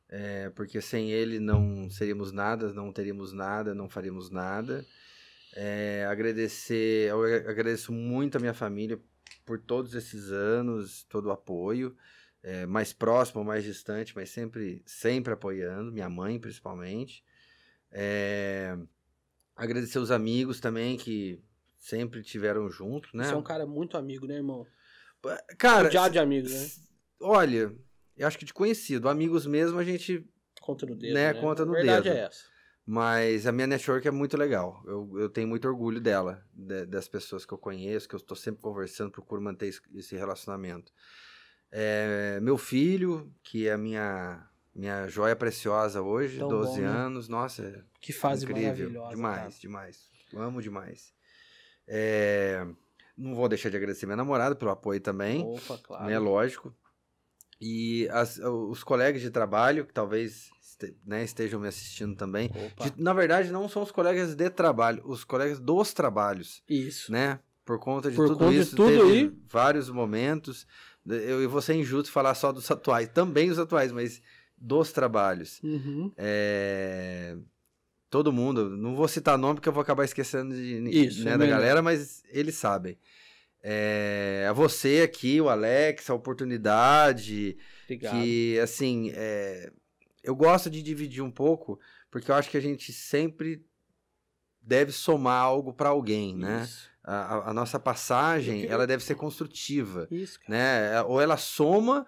Speaker 2: É, porque sem Ele não seríamos nada, não teríamos nada, não faríamos nada. É, agradecer, eu agradeço muito a minha família por todos esses anos, todo o apoio, é, mais próximo, mais distante, mas sempre, sempre apoiando, minha mãe principalmente. É, agradecer os amigos também que sempre tiveram junto, né? Você é um
Speaker 1: cara muito amigo, né, irmão? Cara, já de amigos, né?
Speaker 2: Olha, eu acho que de conhecido, amigos mesmo a
Speaker 1: gente conta no dedo, né? né? Conta no a verdade dedo. é essa.
Speaker 2: Mas a minha network é muito legal. Eu, eu tenho muito orgulho dela, de, das pessoas que eu conheço, que eu estou sempre conversando, procuro manter esse relacionamento. É, meu filho, que é a minha, minha joia preciosa hoje, Tão 12 bom, né? anos, né? nossa. Que fase incrível. maravilhosa. Demais, cara. demais. Eu amo demais. É, não vou deixar de agradecer minha namorada pelo apoio também. Opa, claro. É né, lógico. E as, os colegas de trabalho, que talvez né, estejam me assistindo também. De, na verdade, não são os colegas de trabalho, os colegas dos trabalhos. Isso. Né? Por conta de Por tudo conta isso, de tudo teve vários momentos. Eu, eu vou ser é injusto falar só dos atuais, também os atuais, mas dos trabalhos. Uhum. É... Todo mundo, não vou citar nome porque eu vou acabar esquecendo de, isso, né, é da galera, mas eles sabem. É, a você aqui, o Alex, a oportunidade.
Speaker 1: Obrigado. Que,
Speaker 2: assim, é, eu gosto de dividir um pouco, porque eu acho que a gente sempre deve somar algo para alguém, né? A, a, nossa passagem, ela deve ser construtiva.
Speaker 1: Isso, Né? É, ou ela soma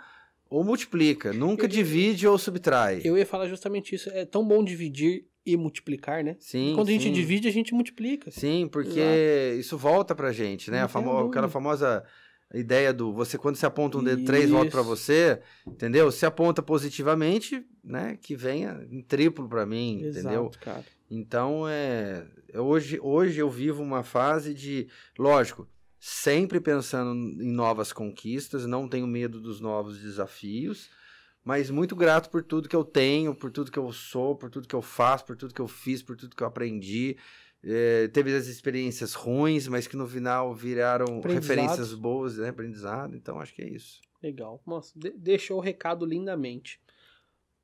Speaker 1: ou multiplica, nunca eu... divide ou subtrai. Eu ia falar justamente isso. É tão bom dividir e multiplicar, né? Sim. E quando sim. a gente divide, a gente
Speaker 2: multiplica. Sim, porque Exato. isso volta pra gente, né? a famo... Aquela famosa a ideia do você quando se aponta um dedo, três volta para você, entendeu? Se aponta positivamente, né, que venha em triplo para mim, Exato, entendeu? Cara. Então é, é, hoje hoje eu vivo uma fase de, lógico, sempre pensando em novas conquistas, não tenho medo dos novos desafios, mas muito grato por tudo que eu tenho, por tudo que eu sou, por tudo que eu faço, por tudo que eu fiz, por tudo que eu aprendi é, teve as experiências ruins, mas que no final viraram referências boas, né? Aprendizado. Então acho que é isso.
Speaker 1: Legal. Nossa, de deixou o recado lindamente.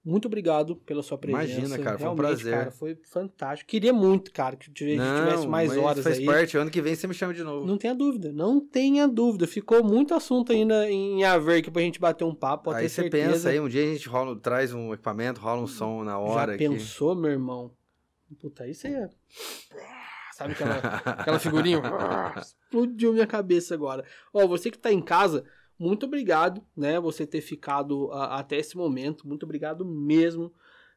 Speaker 1: Muito obrigado pela sua presença. Imagina, cara, Realmente, foi um prazer. Cara, foi fantástico. Queria muito, cara, que gente tivesse mais horas faz aí. Faz parte,
Speaker 2: ano que vem você me chama de novo.
Speaker 1: Não tenha dúvida, não tenha dúvida. Ficou muito assunto ainda em haver aqui pra gente bater um papo, aí Aí você pensa aí, um
Speaker 2: dia a gente rola, traz um equipamento, rola um hum, som na hora. Já pensou,
Speaker 1: aqui. meu irmão? Puta, aí você ia. Sabe *laughs* aquela, aquela figurinha? Explodiu minha cabeça agora. Ó, você que tá em casa, muito obrigado, né? Você ter ficado a, até esse momento. Muito obrigado mesmo.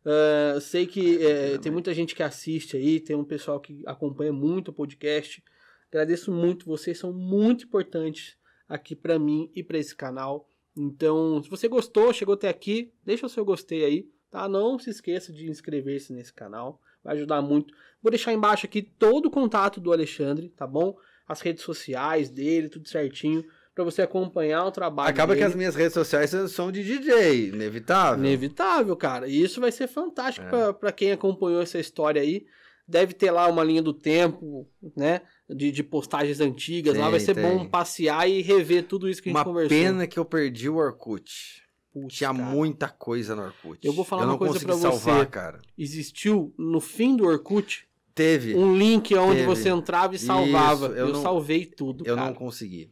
Speaker 1: Uh, sei que ah, é, é tem né? muita gente que assiste aí, tem um pessoal que acompanha muito o podcast. Agradeço muito, vocês são muito importantes aqui para mim e para esse canal. Então, se você gostou, chegou até aqui, deixa o seu gostei aí, tá? Não se esqueça de inscrever-se nesse canal vai ajudar muito. Vou deixar embaixo aqui todo o contato do Alexandre, tá bom? As redes sociais dele, tudo certinho, para você acompanhar o trabalho. Acaba dele. que as minhas redes sociais são de DJ, inevitável. Inevitável, cara. E isso vai ser fantástico é. para quem acompanhou essa história aí. Deve ter lá uma linha do tempo, né? De, de, postagens antigas. Tem, lá vai ser tem. bom passear e rever tudo isso que a gente Uma conversou. Pena
Speaker 2: que eu perdi o Orkut. Orkut. Tinha cara. muita coisa no Orkut. Eu vou falar eu uma coisa para você. Cara.
Speaker 1: Existiu no fim do Orkut Teve. Um link onde teve. você entrava e salvava. Isso, eu, eu não, salvei tudo. Eu cara. não consegui.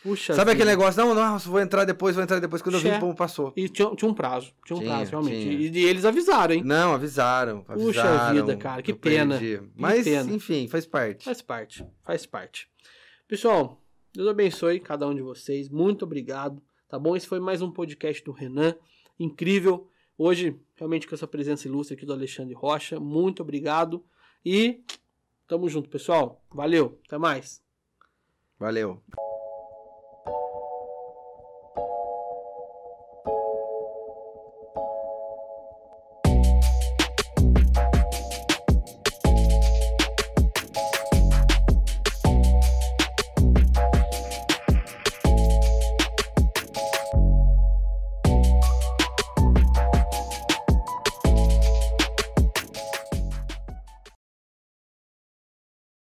Speaker 1: Puxa. Sabe aquele
Speaker 2: negócio? Não, não, vou entrar depois, vou entrar depois. Quando Xé. eu vi, como passou. E tinha, tinha, um prazo. Tinha um tinha, prazo, realmente. E,
Speaker 1: e, eles avisaram, hein?
Speaker 2: Não, avisaram. avisaram Puxa vida, cara. Que pena. Que Mas,
Speaker 1: pena. enfim, faz parte. Faz parte. Faz parte. Pessoal, Deus abençoe cada um de vocês. Muito obrigado tá bom? Esse foi mais um podcast do Renan, incrível. Hoje, realmente com essa presença ilustre aqui do Alexandre Rocha, muito obrigado e tamo junto, pessoal. Valeu, até mais.
Speaker 2: Valeu.